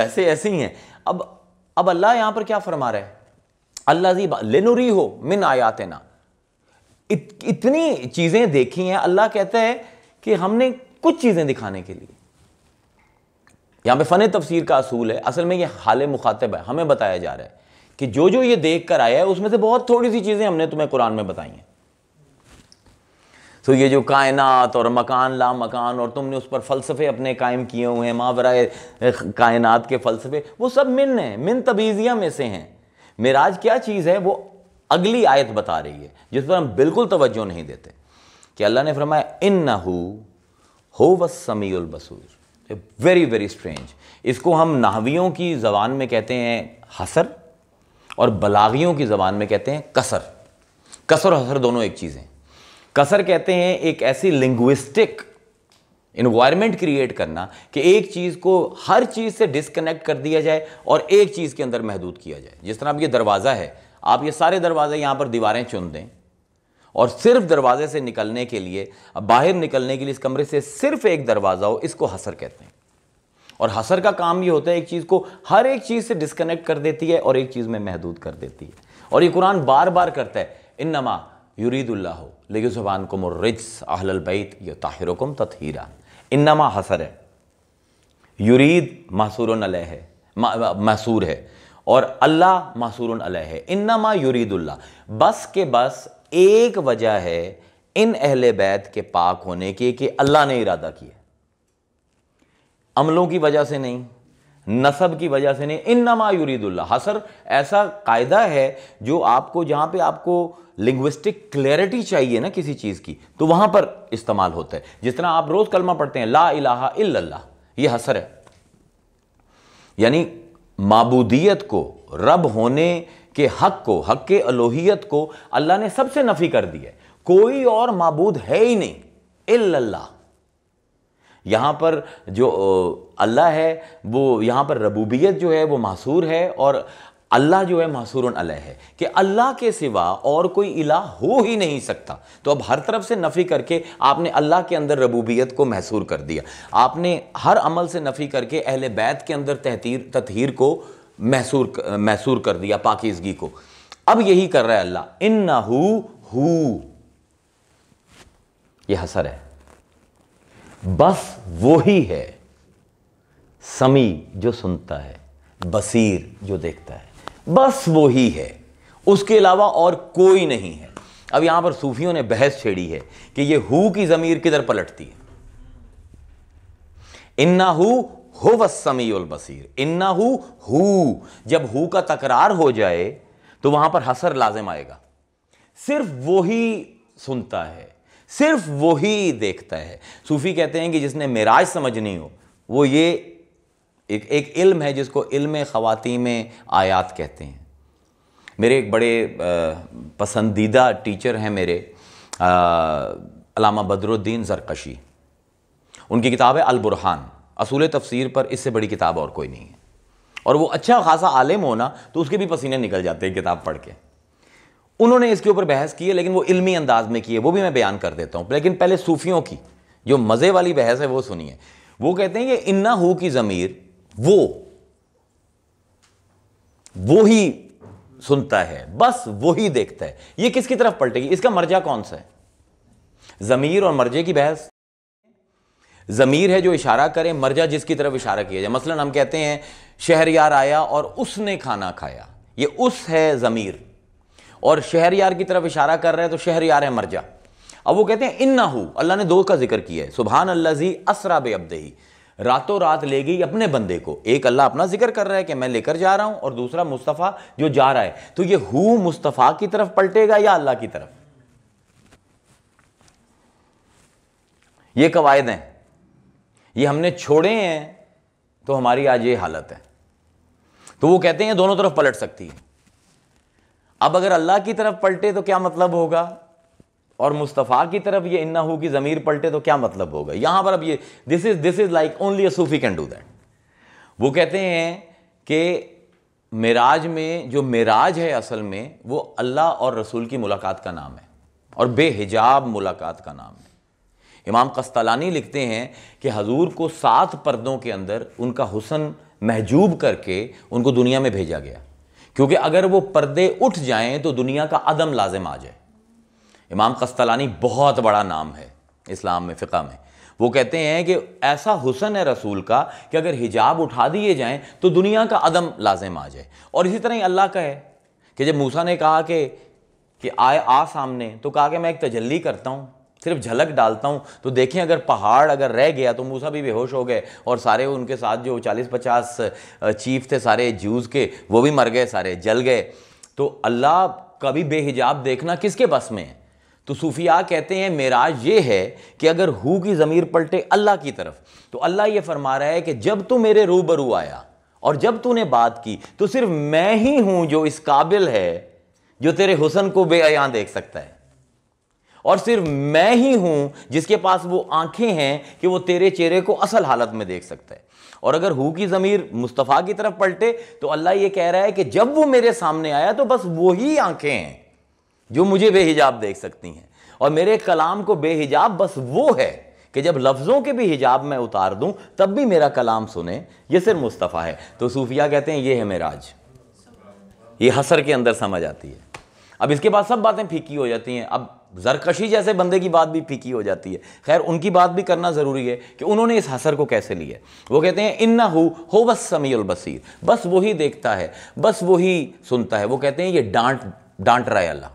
बहसें ऐसी हैं अब अब अल्लाह यहाँ पर क्या फरमा रहे हैं अल्लाह जी लेनुरी हो मिन आयातना इत, इतनी चीज़ें देखी हैं अल्लाह कहता है कि हमने कुछ चीज़ें दिखाने के लिए यहाँ पे फ़न तफसीर का असूल है असल में ये हाल मुखातब है हमें बताया जा रहा है कि जो जो ये देख कर आया है उसमें से बहुत थोड़ी सी चीज़ें हमने तुम्हें कुरान में बताई हैं तो ये जो कायनात और मकान ला मकान और तुमने उस पर फ़लसफ़े अपने कायम किए हुए हैं मावरा कायनात के फ़लसफ़े वो सब मिन हैं मिन तबीज़िया में से हैं मराज क्या चीज़ है वो अगली आयत बता रही है जिस पर हम बिल्कुल तवज्जो नहीं देते कि अल्लाह ने फरमाया इन न हो वसमीबसूर वेरी वेरी स्ट्रेंज इसको हम नाहवियों की ज़बान में कहते हैं हसर और बलागियों की ज़बान में कहते हैं कसर कसर और हसर दोनों एक चीज़ हैं कसर कहते हैं एक ऐसी लिंग्विस्टिक इन्वायरमेंट क्रिएट करना कि एक चीज़ को हर चीज़ से डिसकनेक्ट कर दिया जाए और एक चीज़ के अंदर महदूद किया जाए जिस तरह अब ये दरवाज़ा है आप ये सारे दरवाज़े यहाँ पर दीवारें चुन दें और सिर्फ दरवाजे से निकलने के लिए बाहर निकलने के लिए इस कमरे से सिर्फ एक दरवाज़ा हो इसको हसर कहते हैं और हसर का काम ये होता है एक चीज़ को हर एक चीज़ से डिस्कनेक्ट कर देती है और एक चीज़ में महदूद कर देती है और ये कुरान बार बार करता है इन नमा यूरीदुल्ला हो लेकिन जुबान को मुर्रिज आहल बैत या ताहिरकुम तथहीरा इन नमा हसर है यूरीद मासूर अलह है मासूर है और अल्लाह मासूर अलह है इन नमा युरीदुल्ला बस के बस एक वजह है इन अहले बैत के पाक होने की कि अल्लाह ने इरादा किया अमलों की वजह से नहीं नसब की वजह से नहीं इन नमा यूरीदुल्ला हसर ऐसा कायदा है जो आपको जहां पे आपको लिंग्विस्टिक क्लैरिटी चाहिए ना किसी चीज़ की तो वहां पर इस्तेमाल होता है जिस तरह आप रोज़ कलमा पढ़ते हैं ला इलाहा इल्लल्लाह ये हसर है यानी माबूदियत को रब होने कि हक को हक के अलोहियत को अल्लाह ने सबसे नफ़ी कर दी है कोई और मबूद है ही नहीं इल्लल्लाह यहां पर जो अल्लाह है वो यहां पर रबूबियत जो है वो मासूर है और अल्लाह जो है मासूर अलह है कि अल्लाह के सिवा और कोई इला हो ही नहीं सकता तो अब हर तरफ से नफ़ी करके आपने अल्लाह के अंदर रबूबियत को महसूर कर दिया आपने हर अमल से नफ़ी करके अहल बैत के अंदर तहतीर तथहीर को महसूर महसूर कर दिया पाकिजगी को अब यही कर रहा है अल्लाह इन ना हु यह हसर है बस वो ही है समी जो सुनता है बसीर जो देखता है बस वो ही है उसके अलावा और कोई नहीं है अब यहां पर सूफियों ने बहस छेड़ी है कि ये हु की ज़मीर किधर पलटती है इन्ना हु होवस्समीउल बसीर इन्ना हु हु जब हु का तकरार हो जाए तो वहां पर हसर लाजिम आएगा सिर्फ वही सुनता है सिर्फ वही देखता है सूफी कहते हैं कि जिसने मेराज समझनी हो वो ये एक एक इल्म है जिसको इल्म ख़वाती में आयात कहते हैं मेरे एक बड़े पसंदीदा टीचर हैं मेरे अलामा बदरुद्दीन जरकशी उनकी किताब है अलबुरहान असूल तफसीर पर इससे बड़ी किताब और कोई नहीं है और वो अच्छा खासा आलिम होना तो उसके भी पसीने निकल जाते हैं किताब पढ़ के उन्होंने इसके ऊपर बहस की है लेकिन वो इल्मी अंदाज में की है वो भी मैं बयान कर देता हूँ लेकिन पहले सूफियों की जो मज़े वाली बहस है वो सुनिए वो कहते हैं कि इन्ना हु की ज़मीर वो वो ही सुनता है बस वो ही देखता है ये किसकी तरफ पलटेगी इसका मर्जा कौन सा है ज़मीर और मर्जे की बहस ज़मीर है जो इशारा करे मर्जा जिसकी तरफ इशारा किया जाए मसलन हम कहते हैं शहर यार आया और उसने खाना खाया ये उस है ज़मीर और शहर यार की तरफ इशारा कर रहे हैं तो शहर यार है मर्जा अब वो कहते हैं इन्ना हु अल्लाह ने दो का जिक्र किया है सुबहान अल्लाह जी असरा बे अबदही रातों रात ले गई अपने बंदे को एक अल्लाह अपना जिक्र कर रहा है कि मैं लेकर जा रहा हूं और दूसरा मुस्तफ़ा जो जा रहा है तो ये हु मुस्तफ़ा की तरफ पलटेगा या अल्लाह की तरफ ये कवायद हैं ये हमने छोड़े हैं तो हमारी आज ये हालत है तो वो कहते हैं दोनों तरफ पलट सकती है अब अगर अल्लाह की तरफ पलटे तो क्या मतलब होगा और मुस्तफ़ा की तरफ ये इन्ना हो कि ज़मीर पलटे तो क्या मतलब होगा यहाँ पर अब ये this is this is like only a Sufi can do that वो कहते हैं कि मेराज में जो मेराज है असल में वो अल्लाह और रसूल की मुलाकात का नाम है और बेहिजाब मुलाकात का नाम है इमाम कस्तलानी लिखते हैं कि हजूर को सात पर्दों के अंदर उनका हुसन महजूब करके उनको दुनिया में भेजा गया क्योंकि अगर वो पर्दे उठ जाएं तो दुनिया का अदम लाजम आ जाए इमाम कस्तलानी बहुत बड़ा नाम है इस्लाम में फ़िका में वो कहते हैं कि ऐसा हुसन है रसूल का कि अगर हिजाब उठा दिए जाएं तो दुनिया का अदम लाजम आ जाए और इसी तरह ही अल्लाह का है कि जब मूसा ने कहा कि कि आए आ सामने तो कहा कि मैं एक तजल्ली करता हूँ सिर्फ झलक डालता हूँ तो देखें अगर पहाड़ अगर रह गया तो मूसा भी बेहोश हो गए और सारे उनके साथ जो चालीस पचास चीफ थे सारे जूस के वो भी मर गए सारे जल गए तो अल्लाह का भी बेहिजाब देखना किसके बस में है तो सूफिया कहते हैं मेराज ये है कि अगर हु की ज़मीर पलटे अल्लाह की तरफ तो अल्लाह ये फरमा रहा है कि जब तू मेरे रूबरू आया और जब तूने बात की तो सिर्फ मैं ही हूँ जो इस काबिल है जो तेरे हुसन को बेआयां देख सकता है और सिर्फ मैं ही हूं जिसके पास वो आंखें हैं कि वो तेरे चेहरे को असल हालत में देख सकता है और अगर हु की ज़मीर मुस्तफ़ा की तरफ पलटे तो अल्लाह ये कह रहा है कि जब वो मेरे सामने आया तो बस वही आंखें हैं जो मुझे बेहिजाब देख सकती हैं और मेरे कलाम को बेहिजाब बस वो है कि जब लफ्ज़ों के भी हिजाब मैं उतार दूं तब भी मेरा कलाम सुने ये सिर्फ मुस्तफ़ा है तो सूफिया कहते हैं ये है मेराज ये हसर के अंदर समझ आती है अब इसके बाद सब बातें फीकी हो जाती हैं अब जरकशी जैसे बंदे की बात भी फीकी हो जाती है खैर उनकी बात भी करना ज़रूरी है कि उन्होंने इस हसर को कैसे लिया वो कहते हैं इन्ना हो हो बस समी बसीर बस वही देखता है बस वही सुनता है वो कहते हैं ये डांट डांट रहा है अल्लाह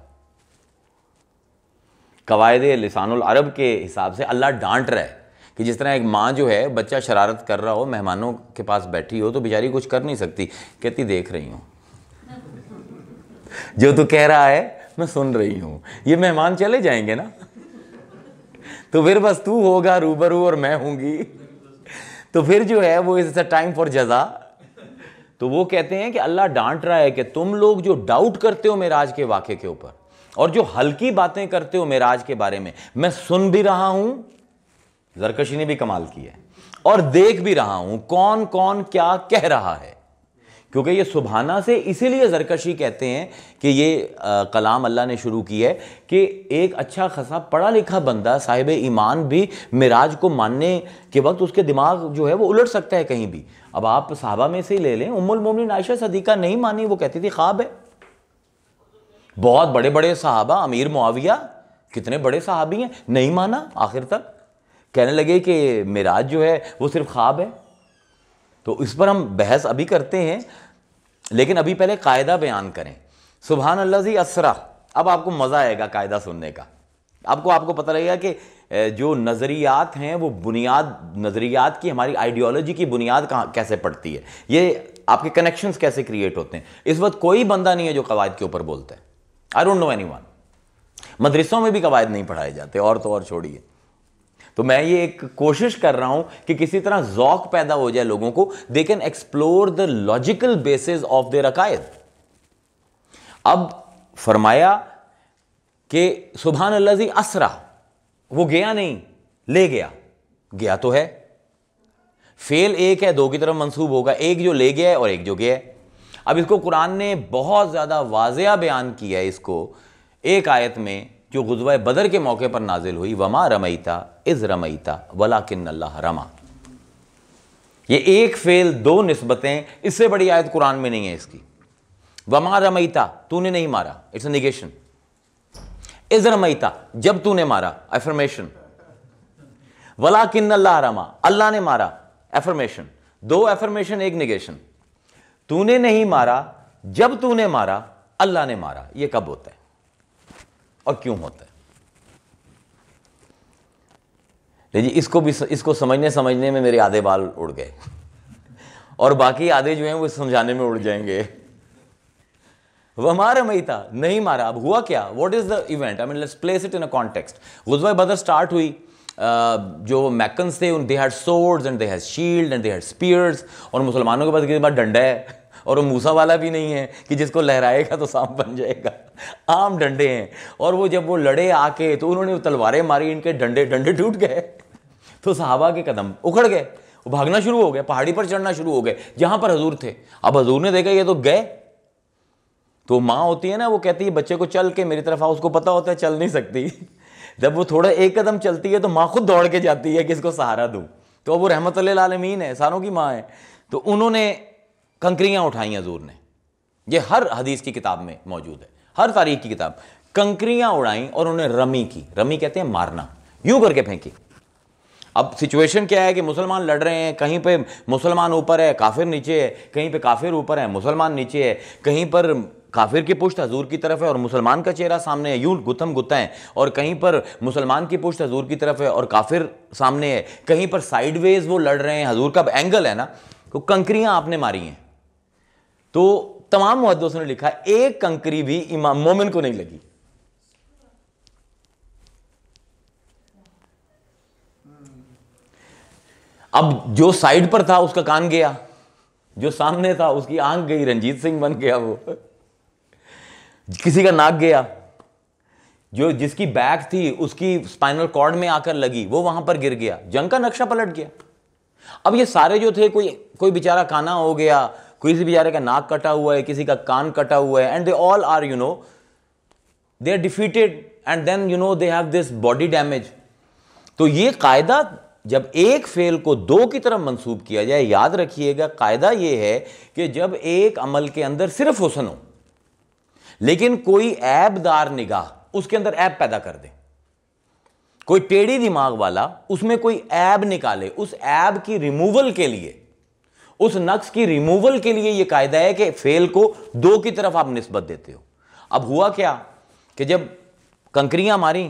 कवायद लिसानुल अरब के हिसाब से अल्लाह डांट रहा है कि जिस तरह एक माँ जो है बच्चा शरारत कर रहा हो मेहमानों के पास बैठी हो तो बेचारी कुछ कर नहीं सकती कहती देख रही हूँ जो तू कह रहा है मैं सुन रही हूं ये मेहमान चले जाएंगे ना तो फिर बस तू होगा रूबरू और मैं होंगी तो फिर जो है वो इज टाइम फॉर जजा तो वो कहते हैं कि अल्लाह डांट रहा है कि तुम लोग जो डाउट करते हो मेराज के वाक्य के ऊपर और जो हल्की बातें करते हो मेराज के बारे में मैं सुन भी रहा हूं जरकशी ने भी कमाल की है और देख भी रहा हूं कौन कौन क्या कह रहा है क्योंकि ये सुबहाना से इसीलिए जरकशी कहते हैं कि ये आ, कलाम अल्लाह ने शुरू की है कि एक अच्छा खासा पढ़ा लिखा बंदा साहिब ईमान भी मिराज को मानने के वक्त उसके दिमाग जो है वो उलट सकता है कहीं भी अब आप साहबा में से ही ले लें उमुल मोमिन आयशा सदीका नहीं मानी वो कहती थी ख्वाब है बहुत बड़े बड़े साहबा अमीर मुआविया कितने बड़े साहबी हैं नहीं माना आखिर तक कहने लगे कि मिराज जो है वो सिर्फ ख्वाब है तो इस पर हम बहस अभी करते हैं लेकिन अभी पहले कायदा बयान करें सुबहान अल्लाह जी असरा अब आपको मज़ा आएगा कायदा सुनने का आपको आपको पता लगेगा कि जो नज़रियात हैं वो बुनियाद नज़रियात की हमारी आइडियोलॉजी की बुनियाद कहाँ कैसे पड़ती है ये आपके कनेक्शंस कैसे क्रिएट होते हैं इस वक्त कोई बंदा नहीं है जो कवायद के ऊपर बोलता है आई डोंट नो एनी मदरसों में भी कवायद नहीं पढ़ाए जाते और तो और छोड़िए तो मैं ये एक कोशिश कर रहा हूं कि किसी तरह जौक पैदा हो जाए लोगों को they can explore the logical basis of their अकायद अब फरमाया कि सुबहान अल्लाह जी असरा वो गया नहीं ले गया गया तो है फेल एक है दो की तरफ मंसूब होगा एक जो ले गया है और एक जो गया है अब इसको कुरान ने बहुत ज़्यादा वाजिया बयान किया है इसको एक आयत में जो गुजवा बदर के मौके पर नाजिल हुई वमा रमईता इज़ रमईता वला किन अल्लाह रमा ये एक फेल दो नस्बतें इससे बड़ी आयत कुरान में नहीं है इसकी वमा रमईता तूने नहीं मारा इट्स अ निगेशन इज रमईता जब तूने मारा एफर्मेशन वला किन्न अल्लाह रमा अल्लाह ने मारा एफर्मेशन दो एफर्मेशन एक निगेशन तूने नहीं मारा जब तूने मारा अल्लाह ने मारा ये कब होता है और क्यों होता है जी इसको भी इसको समझने समझने में मेरे आधे बाल उड़ गए और बाकी आधे जो हैं वो समझाने में उड़ जाएंगे वह मारा मई था नहीं मारा अब हुआ क्या what is the event I mean let's place it in a context गुजवा बदर स्टार्ट हुई जो मैकन्स थे उन they had swords and they had shield and they had spears और मुसलमानों के पास के बाद डंडा है और वो मूसा वाला भी नहीं है कि जिसको लहराएगा तो सांप बन जाएगा आम डंडे हैं और वो जब वो लड़े आके तो उन्होंने तलवारें मारी इनके डंडे डंडे टूट गए तो सहाबा के कदम उखड़ गए वो भागना शुरू हो गए पहाड़ी पर चढ़ना शुरू हो गए जहाँ पर हजूर थे अब हजूर ने देखा ये तो गए तो माँ होती है ना वो कहती है बच्चे को चल के मेरी तरफ आ उसको पता होता है चल नहीं सकती [laughs] जब वो थोड़ा एक कदम चलती है तो माँ खुद दौड़ के जाती है कि इसको सहारा दूँ तो अब वो रहमत आलमीन है सारों की माँ है तो उन्होंने कंकरियाँ उठाई हजूर ने यह हर हदीस की किताब में मौजूद है हर तारीख की किताब कंकरियाँ उड़ाई और उन्हें रमी की रमी कहते हैं मारना यूं करके फेंकी अब सिचुएशन क्या है कि मुसलमान लड़ रहे हैं कहीं पे मुसलमान ऊपर है काफिर नीचे है कहीं पे काफिर ऊपर है मुसलमान नीचे है कहीं पर काफिर की पुष्ट हजूर की तरफ है और मुसलमान का चेहरा सामने है यूं गुथम गुत्ता है और कहीं पर मुसलमान की पुष्ट हजूर की तरफ है और काफिर सामने है कहीं पर साइडवेज वो लड़ रहे हैं हजूर का एंगल है ना तो कंकरियाँ आपने मारी हैं तो तमाम मुहदसों ने लिखा एक कंकरी भी इमाम मोमिन को नहीं लगी अब जो साइड पर था उसका कान गया जो सामने था उसकी आंख गई रंजीत सिंह बन गया वो किसी का नाक गया जो जिसकी बैक थी उसकी स्पाइनल कॉर्ड में आकर लगी वो वहां पर गिर गया जंग का नक्शा पलट गया अब ये सारे जो थे कोई कोई बेचारा काना हो गया किसी बेचारे का नाक कटा हुआ है किसी का कान कटा हुआ है and they all are you know they are defeated and then you know they have this body damage तो ये कायदा जब एक फेल को दो की तरफ मंसूब किया जाए याद रखिएगा कायदा ये है कि जब एक अमल के अंदर सिर्फ हुसन हो लेकिन कोई ऐबदार निगाह उसके अंदर ऐब पैदा कर दे कोई टेढ़ी दिमाग वाला उसमें कोई ऐब निकाले उस ऐब की रिमूवल के लिए उस नक्स की रिमूवल के लिए यह कायदा है कि फेल को दो की तरफ आप नस्बत देते हो अब हुआ क्या कि जब कंकरियां मारी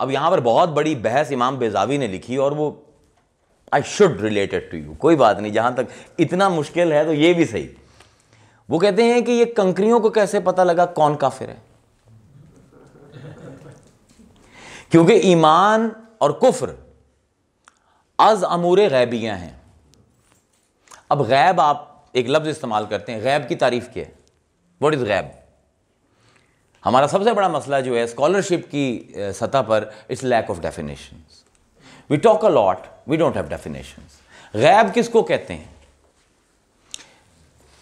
अब यहां पर बहुत बड़ी बहस इमाम बेजावी ने लिखी और वो I should related to you कोई बात नहीं जहां तक इतना मुश्किल है तो ये भी सही वो कहते हैं कि ये कंकरियों को कैसे पता लगा कौन काफिर है क्योंकि ईमान और कुफ्र अज अमूर गैबियां हैं अब गैब आप एक लफ्ज़ इस्तेमाल करते हैं गैब की तारीफ़ क्या है वॉट इज़ गैब हमारा सबसे बड़ा मसला जो है स्कॉलरशिप की सतह पर it's lack of definition we talk a lot we don't have definition गैब किसको कहते हैं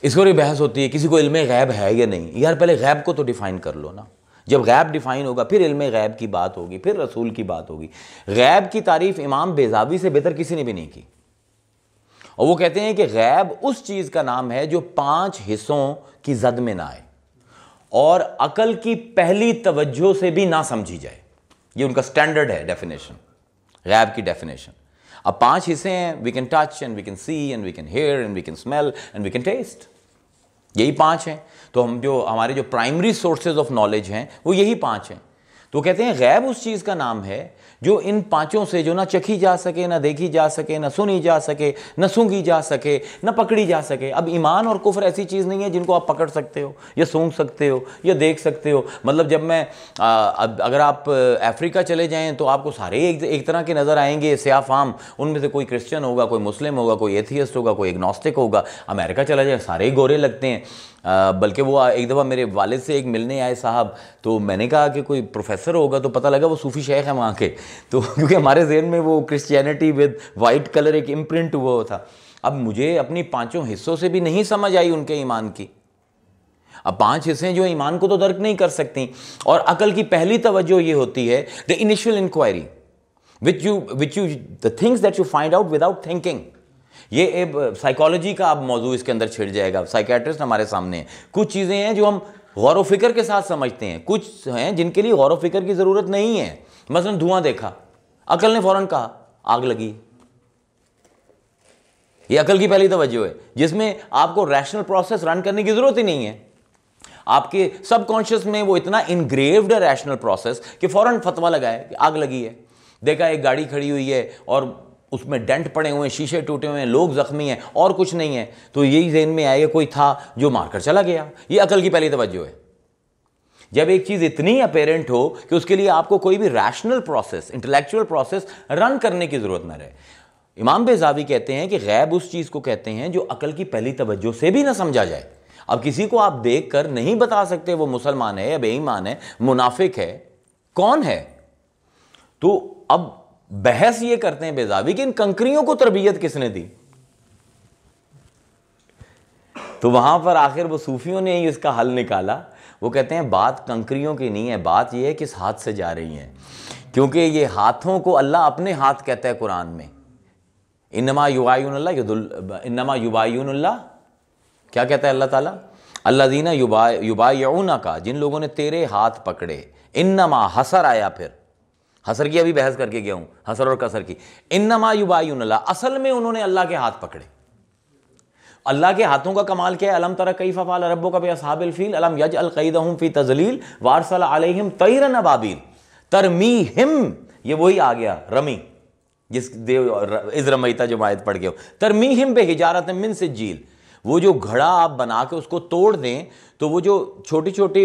इसको भी बहस होती है किसी को इल्म गैब है या नहीं यार पहले गैब को तो डिफ़ाइन कर लो ना जब गैब डिफ़ाइन होगा फिर इल्म गैब की बात होगी फिर रसूल की बात होगी गैब की तारीफ़ इमाम बेजाबी से बेहतर किसी ने भी नहीं की और वो कहते हैं कि गैब उस चीज़ का नाम है जो पांच हिस्सों की जद में ना आए और अकल की पहली तवज्जो से भी ना समझी जाए ये उनका स्टैंडर्ड है डेफिनेशन गैब की डेफिनेशन अब पांच हिस्से हैं we can touch and we can see and we can hear and we can smell and we can taste यही पांच हैं तो हम जो हमारे जो प्राइमरी सोर्सेज ऑफ नॉलेज हैं वो यही पांच हैं तो कहते हैं गैब उस चीज़ का नाम है जो इन पांचों से जो ना चखी जा सके ना देखी जा सके ना सुनी जा सके ना सूंघी जा सके ना पकड़ी जा सके अब ईमान और कुफर ऐसी चीज़ नहीं है जिनको आप पकड़ सकते हो या सूंघ सकते हो या देख सकते हो मतलब जब मैं अब अगर आप अफ्रीका चले जाएँ तो आपको सारे एक, एक तरह के नज़र आएंगे सयाफाम उनमें से कोई क्रिश्चन होगा कोई मुस्लिम होगा कोई एथियस्ट होगा कोई एग्नोस्टिक होगा अमेरिका चला जाए सारे गोरे लगते हैं बल्कि वो एक दफ़ा मेरे वालद से एक मिलने आए साहब तो मैंने कहा कि कोई प्रोफेसर होगा तो पता लगा वो सूफ़ी शेख है वहाँ के तो [laughs] क्योंकि हमारे जहन में वो क्रिश्चियनिटी विद वाइट कलर एक इम्प्रिंट हुआ था अब मुझे अपनी पाँचों हिस्सों से भी नहीं समझ आई उनके ईमान की अब पांच हिस्से जो ईमान को तो दर्क नहीं कर सकती और अकल की पहली तवज्जो ये होती है the initial inquiry which you which you the things that you find out without thinking ये साइकोलॉजी का अब मौजू इसके अंदर छिड़ जाएगा साइकेट्रिस्ट हमारे सामने है कुछ चीज़ें हैं जो हम गौर फिक्र के साथ समझते हैं कुछ हैं जिनके लिए गौर फिक्र की ज़रूरत नहीं है मसलन धुआं देखा अकल ने फ़ौरन कहा आग लगी ये अकल की पहली तवज्जो है जिसमें आपको रैशनल प्रोसेस रन करने की ज़रूरत ही नहीं है आपके सबकॉन्शियस में वो इतना इनग्रेव्ड है रैशनल प्रोसेस कि फ़ौरन फतवा लगाए कि आग लगी है देखा एक गाड़ी खड़ी हुई है और उसमें डेंट पड़े हुए हैं शीशे टूटे हुए हैं लोग ज़ख्मी हैं और कुछ नहीं है तो यही जहन में आया कोई था जो मारकर चला गया ये अकल की पहली तवज्जो है जब एक चीज़ इतनी अपेरेंट हो कि उसके लिए आपको कोई भी rational process intellectual process run करने की ज़रूरत ना रहे इमाम बेजावी कहते हैं कि गैब उस चीज़ को कहते हैं जो अकल की पहली तवज्जो से भी ना समझा जाए अब किसी को आप देख कर नहीं बता सकते वो मुसलमान है या बेईमान है मुनाफिक है कौन है तो अब बहस ये करते हैं बेजाबी कि इन कंकरियों को तरबियत किसने दी तो वहां पर आखिर वो सूफियों ने ही इसका हल निकाला वो कहते हैं बात कंकरियों की नहीं है बात यह है किस हाथ से जा रही है क्योंकि ये हाथों को अल्लाह अपने हाथ कहता है कुरान में इनमा युवायुनल्ला इनमा युबायुनल्ला क्या कहता है अल्लाह ताला अल्लाह दीना युबा युबायूना का जिन लोगों ने तेरे हाथ पकड़े इनमा हसर आया फिर हसर की अभी बहस करके गया हूं हसर और कसर की इन्नमा अल्लाह असल में उन्होंने अल्लाह के हाथ पकड़े अल्लाह के हाथों का कमाल क्या है अलम तरह कई फफाल अरबों का बेसाबिल फ़ील अलम यज अल अलकैदम फ़ी तजलील वारसल आलहिम तैर नबाबिल तरमी हिम ये वही आ गया रमी जिस देव इज रमईता जो मायद पढ़ गया तरमी हिम पे हिजारत मिन से झील वो जो घड़ा आप बना के उसको तोड़ दें तो वो जो छोटी छोटी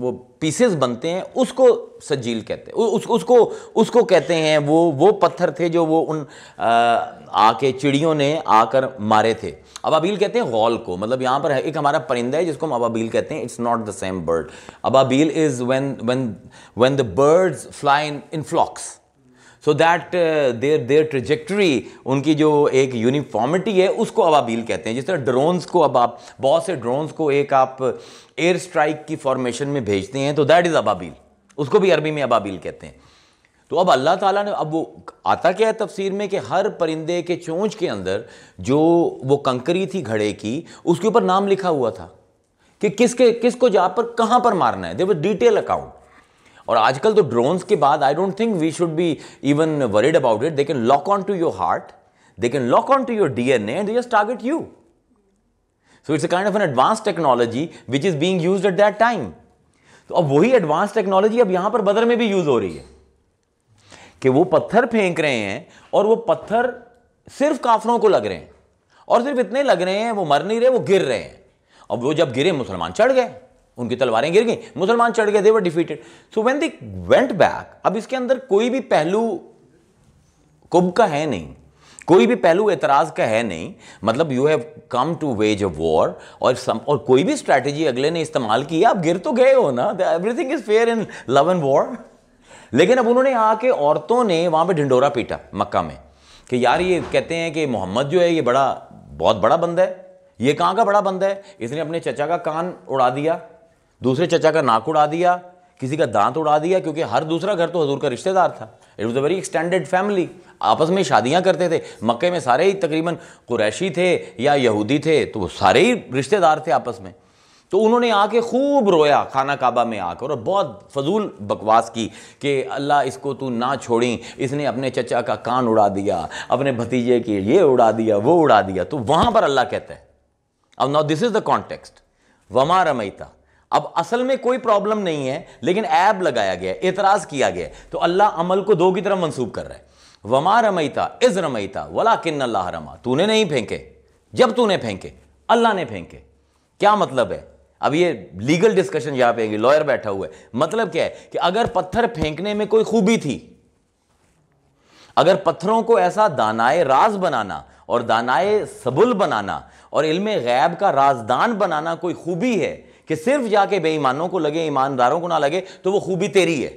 वो पीसेस बनते हैं उसको सजील कहते हैं उस, उसको उसको कहते हैं वो वो पत्थर थे जो वो उन आके चिड़ियों ने आकर मारे थे अबाबील कहते हैं गॉल को मतलब यहाँ पर है एक हमारा परिंदा है जिसको हम अबाबील कहते हैं it's not the same bird अबाबील is when when when the birds fly in in flocks so that their their trajectory उनकी जो एक यूनिफॉर्मिटी है उसको अबाबील कहते हैं जिस तरह ड्रोन्स को अब आप बहुत से ड्रोन्स को एक आप एयर स्ट्राइक की फॉर्मेशन में भेजते हैं तो दैट इज़ अबाबील उसको भी अरबी में अबाबील कहते हैं तो अब अल्लाह ताला ने अब वो आता क्या है तफसीर में कि हर परिंदे के चोंच के अंदर जो वो कंकरी थी घड़े की उसके ऊपर नाम लिखा हुआ था कि किसके किसको जा पर कहाँ पर मारना है देवर डिटेल अकाउंट और आजकल तो ड्रोन्स के बाद I don't think we should be even worried about it they can lock on to your heart they can lock on to DNA and and just target you so it's a kind of an advance technology which is being use at that time तो अब वही advance technology अब यहां पर बदर में भी use हो रही है कि वो पत्थर फेंक रहे हैं और वो पत्थर सिर्फ काफरों को लग रहे हैं और सिर्फ इतने लग रहे हैं वो मर नहीं रहे वो गिर रहे हैं अब वो जब गिरे मुसलमान चढ़ गए उनकी तलवारें गिर गई मुसलमान चढ़ गए they were defeated so when they went back अब इसके अंदर कोई भी पहलू कुब का है नहीं कोई भी पहलू एतराज़ का है नहीं मतलब you have come to wage a war और सम और कोई भी स्ट्रैटेजी अगले ने इस्तेमाल की आप गिर तो गए हो ना everything is fair in love and war लेकिन अब उन्होंने आके औरतों ने वहाँ पे ढिंडोरा पीटा मक्का में कि यार ये कहते हैं कि मोहम्मद जो है ये बड़ा बहुत बड़ा बंदा है ये कहाँ का बड़ा बंदा है इसने अपने चचा का कान उड़ा दिया दूसरे चचा का नाक उड़ा दिया किसी का दांत उड़ा दिया क्योंकि हर दूसरा घर तो हजूर का रिश्तेदार था it was a very extended family आपस में शादियां करते थे मक्के में सारे ही तकरीबन कुरैशी थे या यहूदी थे तो वो सारे ही रिश्तेदार थे आपस में तो उन्होंने आके खूब रोया खाना काबा में आकर और बहुत फजूल बकवास की कि अल्लाह इसको तू ना छोड़ी इसने अपने चचा का कान उड़ा दिया अपने भतीजे की ये उड़ा दिया वो उड़ा दिया तो वहाँ पर अल्लाह कहता है अब now this is the context वमा रमैता अब असल में कोई प्रॉब्लम नहीं है लेकिन ऐब लगाया गया एतराज किया गया तो अल्लाह अमल को दो की तरफ मंसूब कर रहा है वमा रमईता इज रमईता वला किन्न अल्लाह रमा तूने नहीं फेंके जब तूने फेंके अल्लाह ने फेंके क्या मतलब है अब ये लीगल डिस्कशन यहां पे लॉयर बैठा हुआ है मतलब क्या है कि अगर पत्थर फेंकने में कोई खूबी थी अगर पत्थरों को ऐसा दानाए राज बनाना और दानाए सबुल बनाना और इल्म गैब का राजदान बनाना कोई खूबी है कि सिर्फ जाके बेईमानों को लगे ईमानदारों को ना लगे तो वो खूबी तेरी है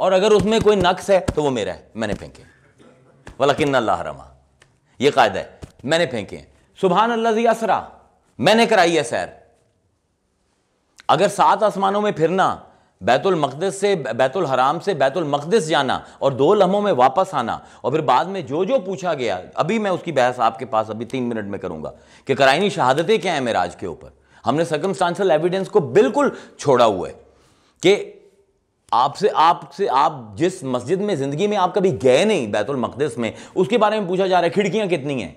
और अगर उसमें कोई नक्स है तो वो मेरा है मैंने फेंके किन्ना अल्लाह रमा ये कायदा है मैंने फेंके हैं सुबहान अल्लाह असरा मैंने कराई है सैर अगर सात आसमानों में फिरना बैतुल मकदस से बैतुल हराम से बैतुल मकदस जाना और दो लम्हों में वापस आना और फिर बाद में जो जो पूछा गया अभी मैं उसकी बहस आपके पास अभी तीन मिनट में करूंगा कि कराइनी शहादतें क्या हैं मेराज के ऊपर हमने सर्कमस्टांशल एविडेंस को बिल्कुल छोड़ा हुआ है कि आपसे आपसे आप जिस मस्जिद में ज़िंदगी में आप कभी गए नहीं बैतुल मकदस में उसके बारे में पूछा जा रहा है खिड़कियां कितनी हैं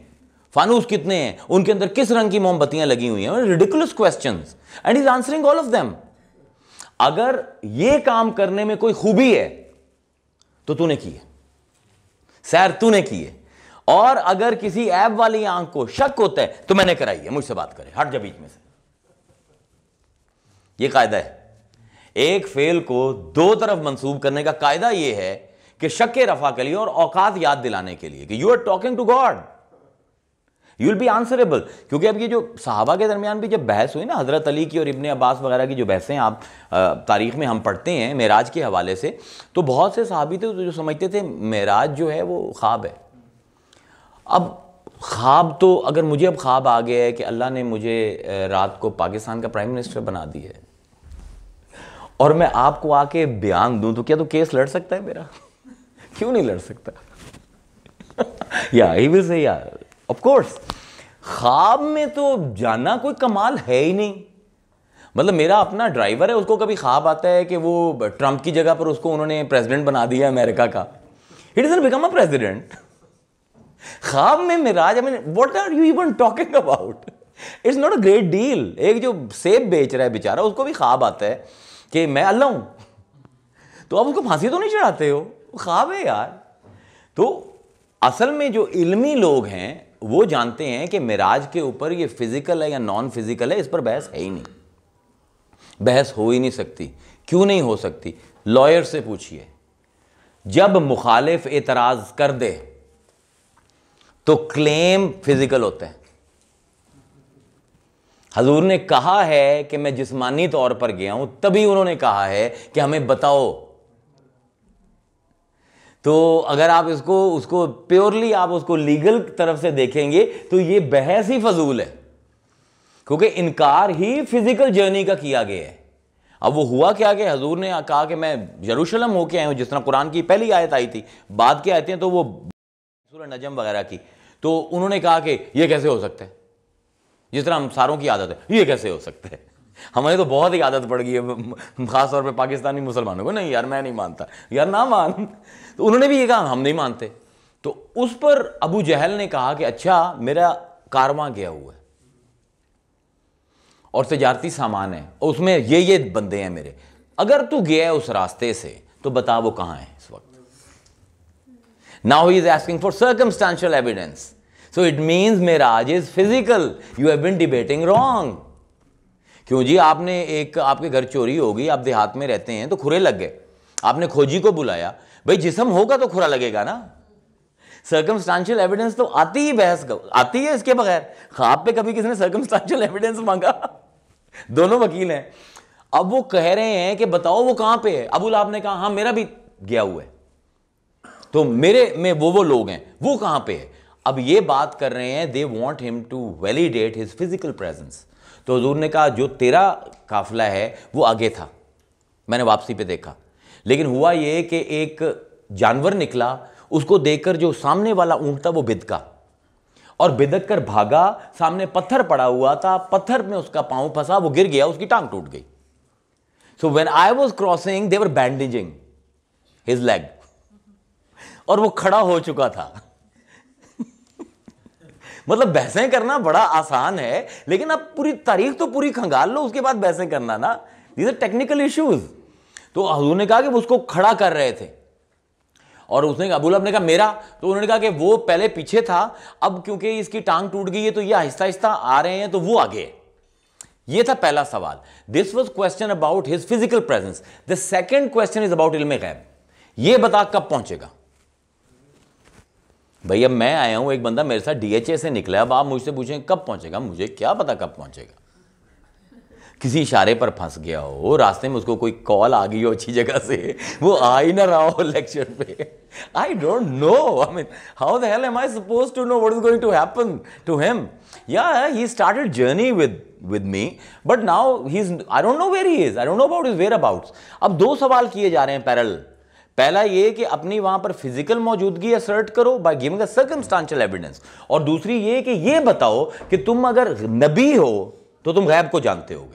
फानूस कितने हैं उनके अंदर किस रंग की मोमबत्तियां लगी हुई हैं ridiculous question and is answering all of them अगर ये काम करने में कोई खूबी है तो तूने की है सैर तूने की है और अगर किसी ऐप वाली आंख को शक होता है तो मैंने कराई है मुझसे बात करें हर जबीच में से ये कायदा है एक फेल को दो तरफ मंसूब करने का कायदा यह है कि शक रफा के लिए और औकात याद दिलाने के लिए कि you are talking to God you will be answerable क्योंकि अब ये जो साहबा के दरमियान भी जब बहस हुई ना हज़रत अली की और इबन अब्बास वगैरह की जो बहसें आप तारीख में हम पढ़ते हैं महराज के हवाले से तो बहुत से साहबी थे जो समझते थे महराज जो है वो ख्वाब है अब ख्वाब तो अगर मुझे अब ख्वाब आ गया है कि अल्लाह ने मुझे रात को पाकिस्तान का प्राइम मिनिस्टर बना दिया है और मैं आपको आके बयान दूं तो क्या तो केस लड़ सकता है मेरा [laughs] क्यों नहीं लड़ सकता [laughs] या ही विल से या ख्वाब में तो जाना कोई कमाल है ही नहीं मतलब मेरा अपना ड्राइवर है उसको कभी ख्वाब आता है कि वो ट्रंप की जगह पर उसको उन्होंने प्रेसिडेंट बना दिया अमेरिका का it is become a president ख्वाब में मिराज I mean what are you even talking about it's not a great deal एक जो सेब बेच रहा है बेचारा उसको भी ख्वाब आता है कि मैं अल्लाह हूं तो आप उनको फांसी तो नहीं चढ़ाते हो ख्वाब है यार तो असल में जो इल्मी लोग हैं वो जानते हैं कि मिराज के ऊपर ये फिज़िकल है या नॉन फिज़िकल है इस पर बहस है ही नहीं बहस हो ही नहीं सकती क्यों नहीं हो सकती लॉयर से पूछिए जब मुखालिफ एतराज़ कर दे तो क्लेम फिज़िकल होते हैं हजूर ने कहा है कि मैं जिस्मानी तौर पर गया हूं तभी उन्होंने कहा है कि हमें बताओ तो अगर आप इसको उसको प्योरली आप उसको लीगल तरफ से देखेंगे तो ये बहस ही फजूल है क्योंकि इनकार ही फिजिकल जर्नी का किया गया है अब वो हुआ क्या कि हजूर ने कहा कि मैं यरूशलम होके आया हूं जिस तरह कुरान की पहली आयत आई थी बाद की आयतें तो वो सूर नजम वगैरह की तो उन्होंने कहा कि ये कैसे हो सकता है जिस तरह हम सारों की आदत है ये कैसे हो सकते हैं हमारी तो बहुत ही आदत पड़ गई है खासतौर पर पाकिस्तानी मुसलमानों को नहीं यार मैं नहीं मानता यार ना मान तो उन्होंने भी ये कहा हम नहीं मानते तो उस पर अबू जहल ने कहा कि अच्छा मेरा कारवां गया हुआ है और तजारती सामान है और उसमें ये ये बंदे हैं मेरे अगर तू गया है उस रास्ते से तो बता वो कहाँ है इस वक्त now he is asking for circumstantial evidence so it means मेराज is physical you have been debating wrong क्यों जी आपने एक आपके घर चोरी हो गई आप देहात में रहते हैं तो खुरे लग गए आपने खोजी को बुलाया भाई जिसम होगा तो खुरा लगेगा ना सर्कमस्टांशियल एविडेंस तो आती ही बहस आती है इसके बगैर ख्वाब पे कभी किसी ने सर्कमस्टांशियल एविडेंस मांगा दोनों वकील हैं अब वो कह रहे हैं कि बताओ वो कहां पे है अबुल आपने कहा हाँ मेरा भी गया हुआ है तो मेरे में वो वो लोग हैं वो कहां पे है अब ये बात कर रहे हैं they want him to validate his physical presence तो हजूर ने कहा जो तेरा काफिला है वो आगे था मैंने वापसी पे देखा लेकिन हुआ ये कि एक जानवर निकला उसको देखकर जो सामने वाला ऊंट था वो बिदका और बिदक कर भागा सामने पत्थर पड़ा हुआ था पत्थर में उसका पांव फंसा वो गिर गया उसकी टांग टूट गई so when I was crossing they were bandaging his leg और वो खड़ा हो चुका था मतलब बहसें करना बड़ा आसान है लेकिन आप पूरी तारीख तो पूरी खंगाल लो उसके बाद बहसें करना ना दीज आर टेक्निकल इश्यूज तो हजूर ने कहा कि उसको खड़ा कर रहे थे और उसने अबूलब ने कहा मेरा तो उन्होंने कहा कि वो पहले पीछे था अब क्योंकि इसकी टांग टूट गई है तो ये आहिस्ता आहिस्ता आ रहे हैं तो वो आगे ये था पहला सवाल this was question about his physical presence the second question is about इलम गैब ये बता कब पहुंचेगा भैया मैं आया हूँ एक बंदा मेरे साथ डीएचए से निकला अब आप मुझसे पूछें कब पहुँचेगा मुझे क्या पता कब पहुँचेगा किसी इशारे पर फंस गया हो रास्ते में उसको कोई कॉल आ गई हो अच्छी जगह से वो आ ही ना रहा हो लेक्चर पे I don't know I mean how the hell am I suppose to know what is going to happen to him या he started journey with with me but now he is I don't know where he is I don't know about is where about अब दो सवाल किए जा रहे हैं parallel पहला ये कि अपनी वहां पर फिजिकल मौजूदगी असर्ट करो by giving a circumstantial evidence और दूसरी ये कि ये बताओ कि तुम अगर नबी हो तो तुम गैब को जानते हो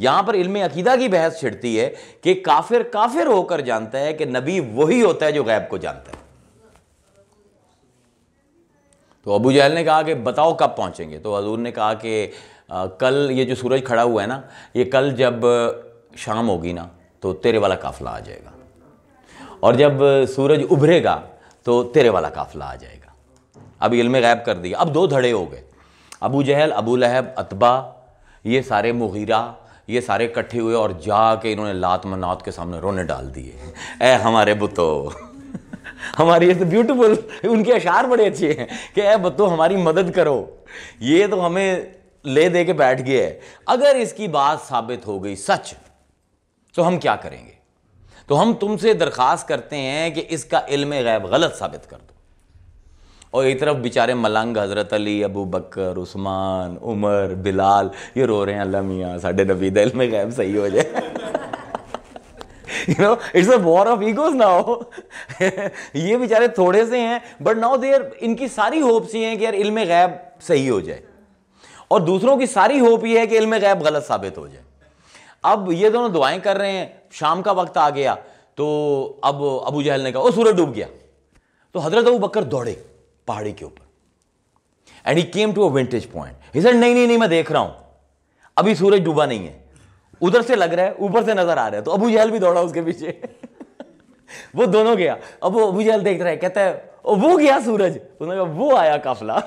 यहां पर इल्म अकीदा की बहस छिड़ती है कि काफिर काफिर होकर जानता है कि नबी वही होता है जो गैब को जानता है तो अबू जहल ने कहा कि बताओ कब पहुंचेंगे तो हजूर ने कहा कि आ, कल ये जो सूरज खड़ा हुआ है ना ये कल जब शाम होगी ना तो तेरे वाला काफिला आ जाएगा और जब सूरज उभरेगा तो तेरे वाला काफिला आ जाएगा अब इल्म गैब कर दिया अब दो धड़े हो गए अबू जहल अबू लहब अतबा ये सारे मुगीरा ये सारे इकट्ठे हुए और जा के इन्होंने लात मनात के सामने रोने डाल दिए ए हमारे बुतो हमारी तो ब्यूटीफुल उनके अशार बड़े अच्छे हैं कि ए बुतो हमारी मदद करो ये तो हमें ले दे के बैठ गए अगर इसकी बात साबित हो गई सच तो हम क्या करेंगे तो हम तुमसे दरख्वास्त करते हैं कि इसका इल्म गैब गलत साबित कर दो और एक तरफ बेचारे मलंग हज़रत अली अबू बकर उस्मान उमर बिलाल ये रो रहे हैं अल्लाह मियाँ साढ़े नबी दिल में गैब सही हो जाए you know it's a war of egos now ये बेचारे थोड़े से हैं बट नाउ देर इनकी सारी होप्स ये हैं कि यार इल्म गैब सही हो जाए और दूसरों की सारी होप ये है कि इल्म गैब गलत साबित हो जाए अब ये दोनों दुआएं कर रहे हैं शाम का वक्त आ गया तो अब अबू जहल ने कहा वो सूरज डूब गया तो हजरत अबू बकर दौड़े पहाड़ी के ऊपर and he came to a vintage point he sir नहीं नहीं नहीं मैं देख रहा हूं अभी सूरज डूबा नहीं है उधर से लग रहा है ऊपर से नजर आ रहा है तो अबू जहल भी दौड़ा उसके पीछे [laughs] वो दोनों गया अब वो अबू जहल देख रहा है कहता है वो गया सूरज तो उन्होंने कहा वो आया काफला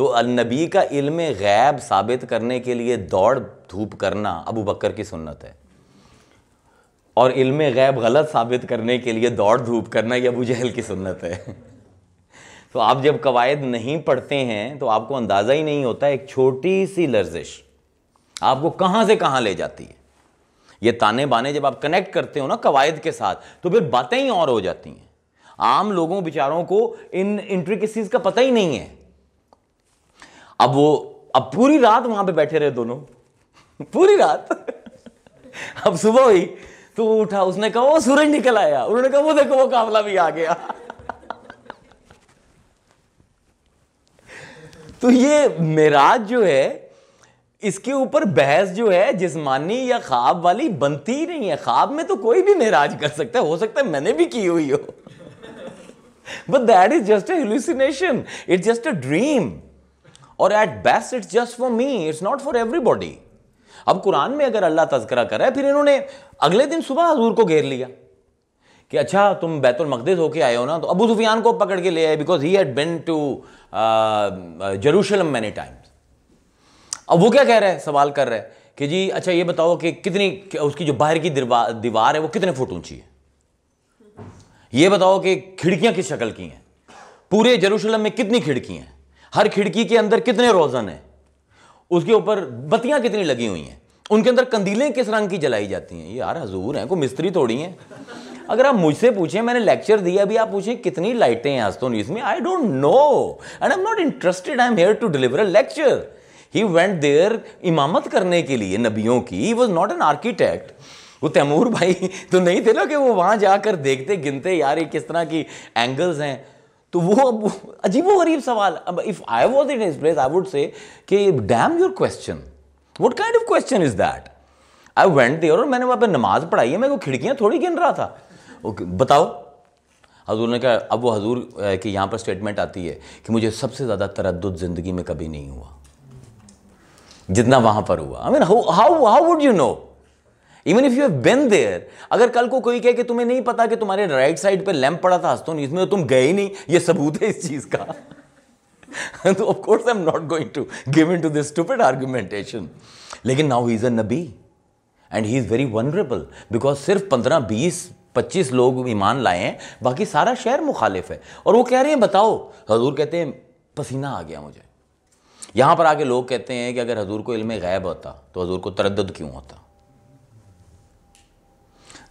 तो अलनबी का इल्म गैब साबित करने के लिए दौड़ धूप करना अबू बकर की सुन्नत है और इल्म गैब गलत साबित करने के लिए दौड़ धूप करना यह अबू जहल की सुन्नत है [laughs] तो आप जब कवायद नहीं पढ़ते हैं तो आपको अंदाज़ा ही नहीं होता एक छोटी सी लर्जिश आपको कहाँ से कहाँ ले जाती है ये ताने बाने जब आप कनेक्ट करते हो ना कवायद के साथ तो फिर बातें ही और हो जाती हैं आम लोगों बेचारों को इन इंट्रिकसीज़ का पता ही नहीं है अब वो अब पूरी रात वहां पे बैठे रहे दोनों [laughs] पूरी रात [laughs] अब सुबह हुई तो वो उठा उसने कहा वो सूरज निकल आया उन्होंने कहा वो देखो वो काफला भी आ गया [laughs] तो ये मेराज जो है इसके ऊपर बहस जो है जिस्मानी या ख्वाब वाली बनती ही नहीं है ख्वाब में तो कोई भी मेराज कर सकता है हो सकता है मैंने भी की हुई हो but that is just hallucination it's just a dream और at best it's just for me it's not for everybody अब कुरान में अगर अल्लाह तस्करा कर रहा है फिर इन्होंने अगले दिन सुबह हजूर को घेर लिया कि अच्छा तुम बैतुल मकदस होके आए हो ना तो अबू सुफियान को पकड़ के ले आए because he had been to Jerusalem many times अब वो क्या कह रहे हैं सवाल कर रहे हैं कि जी अच्छा ये बताओ कि कितनी उसकी जो बाहर की दीवार है वो कितने फुट ऊंची है ये बताओ कि खिड़कियां किस शक्ल की हैं पूरे जरूशलम में कितनी खिड़कियां हैं हर खिड़की के अंदर कितने रोज़न हैं उसके ऊपर बत्तियां कितनी लगी हुई हैं उनके अंदर कंदीलें किस रंग की जलाई जाती हैं यार हजूर हैं को मिस्त्री थोड़ी हैं अगर आप मुझसे पूछें मैंने लेक्चर दिया अभी आप पूछें कितनी लाइटें हैं आस्तों इसमें I don't know and I am not interested I am here to deliver a lecture he went there इमामत करने के लिए नबियों की he was not an architect वो तैमूर भाई तो नहीं थे ना कि वो वहाँ जाकर देखते गिनते यार ये किस तरह की एंगल्स हैं तो वो अब वो गरीब सवाल अब if I was it is place I would say कि damn your question what kind of question is that I went there और मैंने वहाँ पर नमाज पढ़ाई है मेरे को खिड़कियाँ थोड़ी गिन रहा था ओके okay, बताओ हजूर ने कहा अब वो हजूर कि यहाँ पर स्टेटमेंट आती है कि मुझे सबसे ज़्यादा तरद ज़िंदगी में कभी नहीं हुआ जितना वहाँ पर हुआ I mean how how would you know even if you have been there अगर कल को कोई कहे कि तुम्हें नहीं पता कि तुम्हारे राइट साइड पर लैंप पड़ा था हस्तों इसमें तो तुम गए ही नहीं ये सबूत है इस चीज का [laughs] तो of course I am not going to give in to this stupid argumentation लेकिन नाउ ही इज अ नबी and he is very vulnerable because सिर्फ पंद्रह बीस पच्चीस लोग ईमान लाए हैं बाकी सारा शहर मुखालिफ है और वो कह रहे हैं बताओ हजूर कहते हैं पसीना आ गया मुझे यहाँ पर आके लोग कहते हैं कि अगर हजूर को इल्म गैब होता तो हजूर को तरद क्यों होता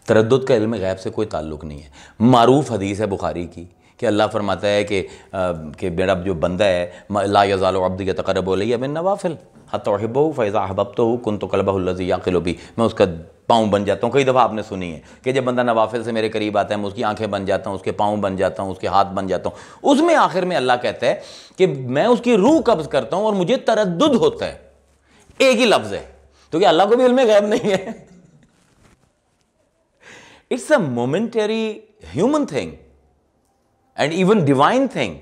तरद का इल्म गैब से कोई ताल्लुक नहीं है मरूफ़ हदीस है बुखारी की कि अल्लाह फरमाता है कि कि मेरा जो बंदा है ला यज़ाल अब्द के तकर लिया मैं नवाफिल हतब फ़ैज़ा अहबब तो कन तो कलबाजी भी मैं उसका पाँव बन जाता हूँ कई दफ़ा आपने सुनी है कि जब बंदा नवाफिल से मेरे करीब आता है मैं उसकी आंखें बन जाता हूँ उसके पाँव बन जाता हूँ उसके हाथ बन जाता हूँ उसमें आखिर में अल्लाह कहता है कि मैं उसकी रूह कब्ज़ करता हूँ और मुझे तरद होता है एक ही लफ्ज़ है क्योंकि अल्लाह को भी इल्म गैब नहीं है it's a momentary human thing and even divine thing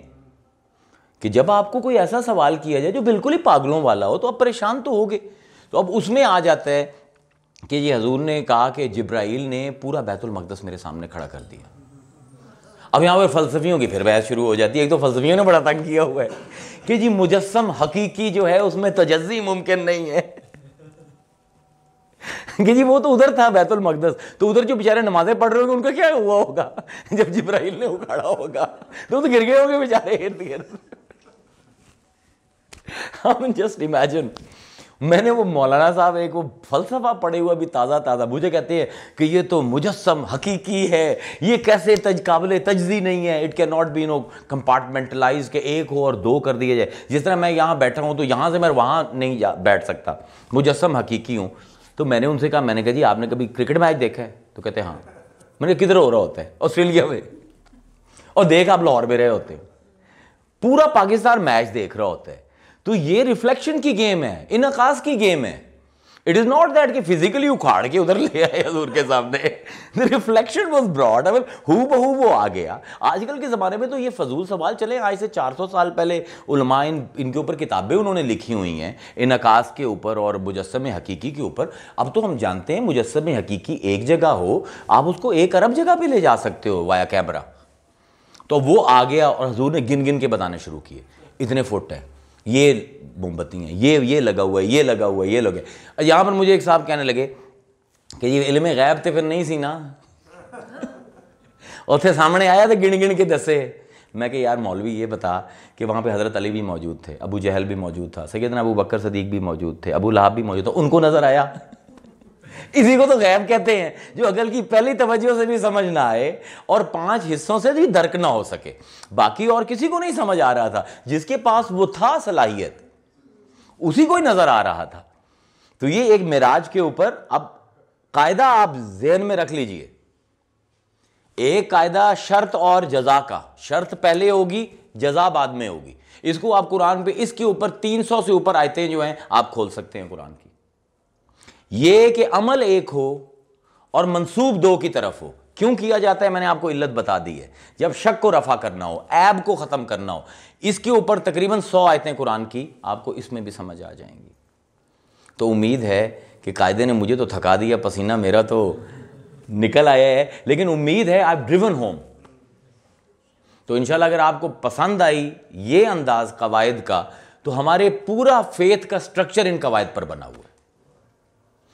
कि जब आपको कोई ऐसा सवाल किया जाए जो बिल्कुल ही पागलों वाला हो तो आप परेशान तो होगे तो अब उसमें आ जाता है कि ये हजूर ने कहा कि जब्राइल ने पूरा बैतुल मकदस मेरे सामने खड़ा कर दिया अब यहाँ पर फलसफियों की फिर बहस शुरू हो जाती है एक तो फलसफियों ने बड़ा तंग किया हुआ है कि जी मुजस्म हकीकी जो है उसमें तजस्वी मुमकिन नहीं है कि जी वो तो उधर था बैतुल मकदस तो उधर जो बेचारे नमाजें पढ़ रहे होंगे उनका क्या हुआ होगा [laughs] जब जिब्राइल ने उखाड़ा होगा तो, तो गिर गए होंगे बेचारे इर्द गिर्द [laughs] हम जस्ट इमेजिन मैंने वो मौलाना साहब एक वो फलसफा पढ़े हुआ भी ताज़ा ताज़ा मुझे कहते हैं कि ये तो मुजस्म हकीकी है ये कैसे तज काबिल तजी नहीं है it can not be no compartmentalize के एक हो और दो कर दिए जाए जिस तरह मैं यहाँ बैठा हूँ तो यहाँ से मैं वहाँ नहीं जा बैठ सकता मुजस्म हकीकी हूँ तो मैंने उनसे कहा मैंने कहा जी आपने कभी क्रिकेट मैच देखा है तो कहते हैं हाँ मैंने किधर हो रहा होता है ऑस्ट्रेलिया में और देख आप लाहौर में रहे होते पूरा पाकिस्तान मैच देख रहा होता है तो ये रिफ्लेक्शन की गेम है इनकास की गेम है इट इज नॉट दैट कि फिजिकली उखाड़ के उधर ले आए हजूर के सामने द रिफ्लेक्शन वॉज ब्रॉड अगर हु बहू वो आ गया आजकल के ज़माने में तो ये फजूल सवाल चले आज से 400 साल पहले उलमा इन इनके ऊपर किताबें उन्होंने लिखी हुई हैं इन इनकास के ऊपर और मुजस्म हकीकी के ऊपर अब तो हम जानते हैं मुजस्म हकीकी एक जगह हो आप उसको एक अरब जगह पर ले जा सकते हो वाया कैमरा तो वो आ गया और हजूर ने गिन गिन के बताने शुरू किए इतने फुट हैं ये मोमबत्ती हैं ये ये लगा हुआ है ये लगा हुआ है ये लगे यहाँ पर मुझे एक साहब कहने लगे कि ये इलम गैब तो फिर नहीं सी ना [laughs] उत्थे सामने आया तो गिन गिन के दसे मैं कि यार मौलवी ये बता कि वहाँ पे हज़रत अली भी मौजूद थे अबू जहल भी मौजूद था सैदना अबू बकर सदीक भी मौजूद थे अबू लहाब भी मौजूद था उनको नज़र आया इसी को तो गैब कहते हैं जो अगल की पहली तवज्जो से भी समझ ना आए और पांच हिस्सों से भी दर्क ना हो सके बाकी और किसी को नहीं समझ आ रहा था जिसके पास वो था सलाहियत उसी को ही नज़र आ रहा था तो ये एक मिराज के ऊपर अब कायदा आप जहन में रख लीजिए एक कायदा शर्त और जजा का शर्त पहले होगी जजा बाद में होगी इसको आप कुरान पे इसके ऊपर 300 से ऊपर आयतें जो हैं आप खोल सकते हैं कुरान की ये कि अमल एक हो और मंसूब दो की तरफ हो क्यों किया जाता है मैंने आपको इल्लत बता दी है जब शक को रफा करना हो ऐब को ख़त्म करना हो इसके ऊपर तकरीबन सौ आयतें कुरान की आपको इसमें भी समझ आ जाएंगी तो उम्मीद है कि कायदे ने मुझे तो थका दिया पसीना मेरा तो निकल आया है लेकिन उम्मीद है आई ड्रिवन होम तो इनशाला अगर आपको पसंद आई ये अंदाज़ कवायद का तो हमारे पूरा फेथ का स्ट्रक्चर इन कवायद पर बना हुआ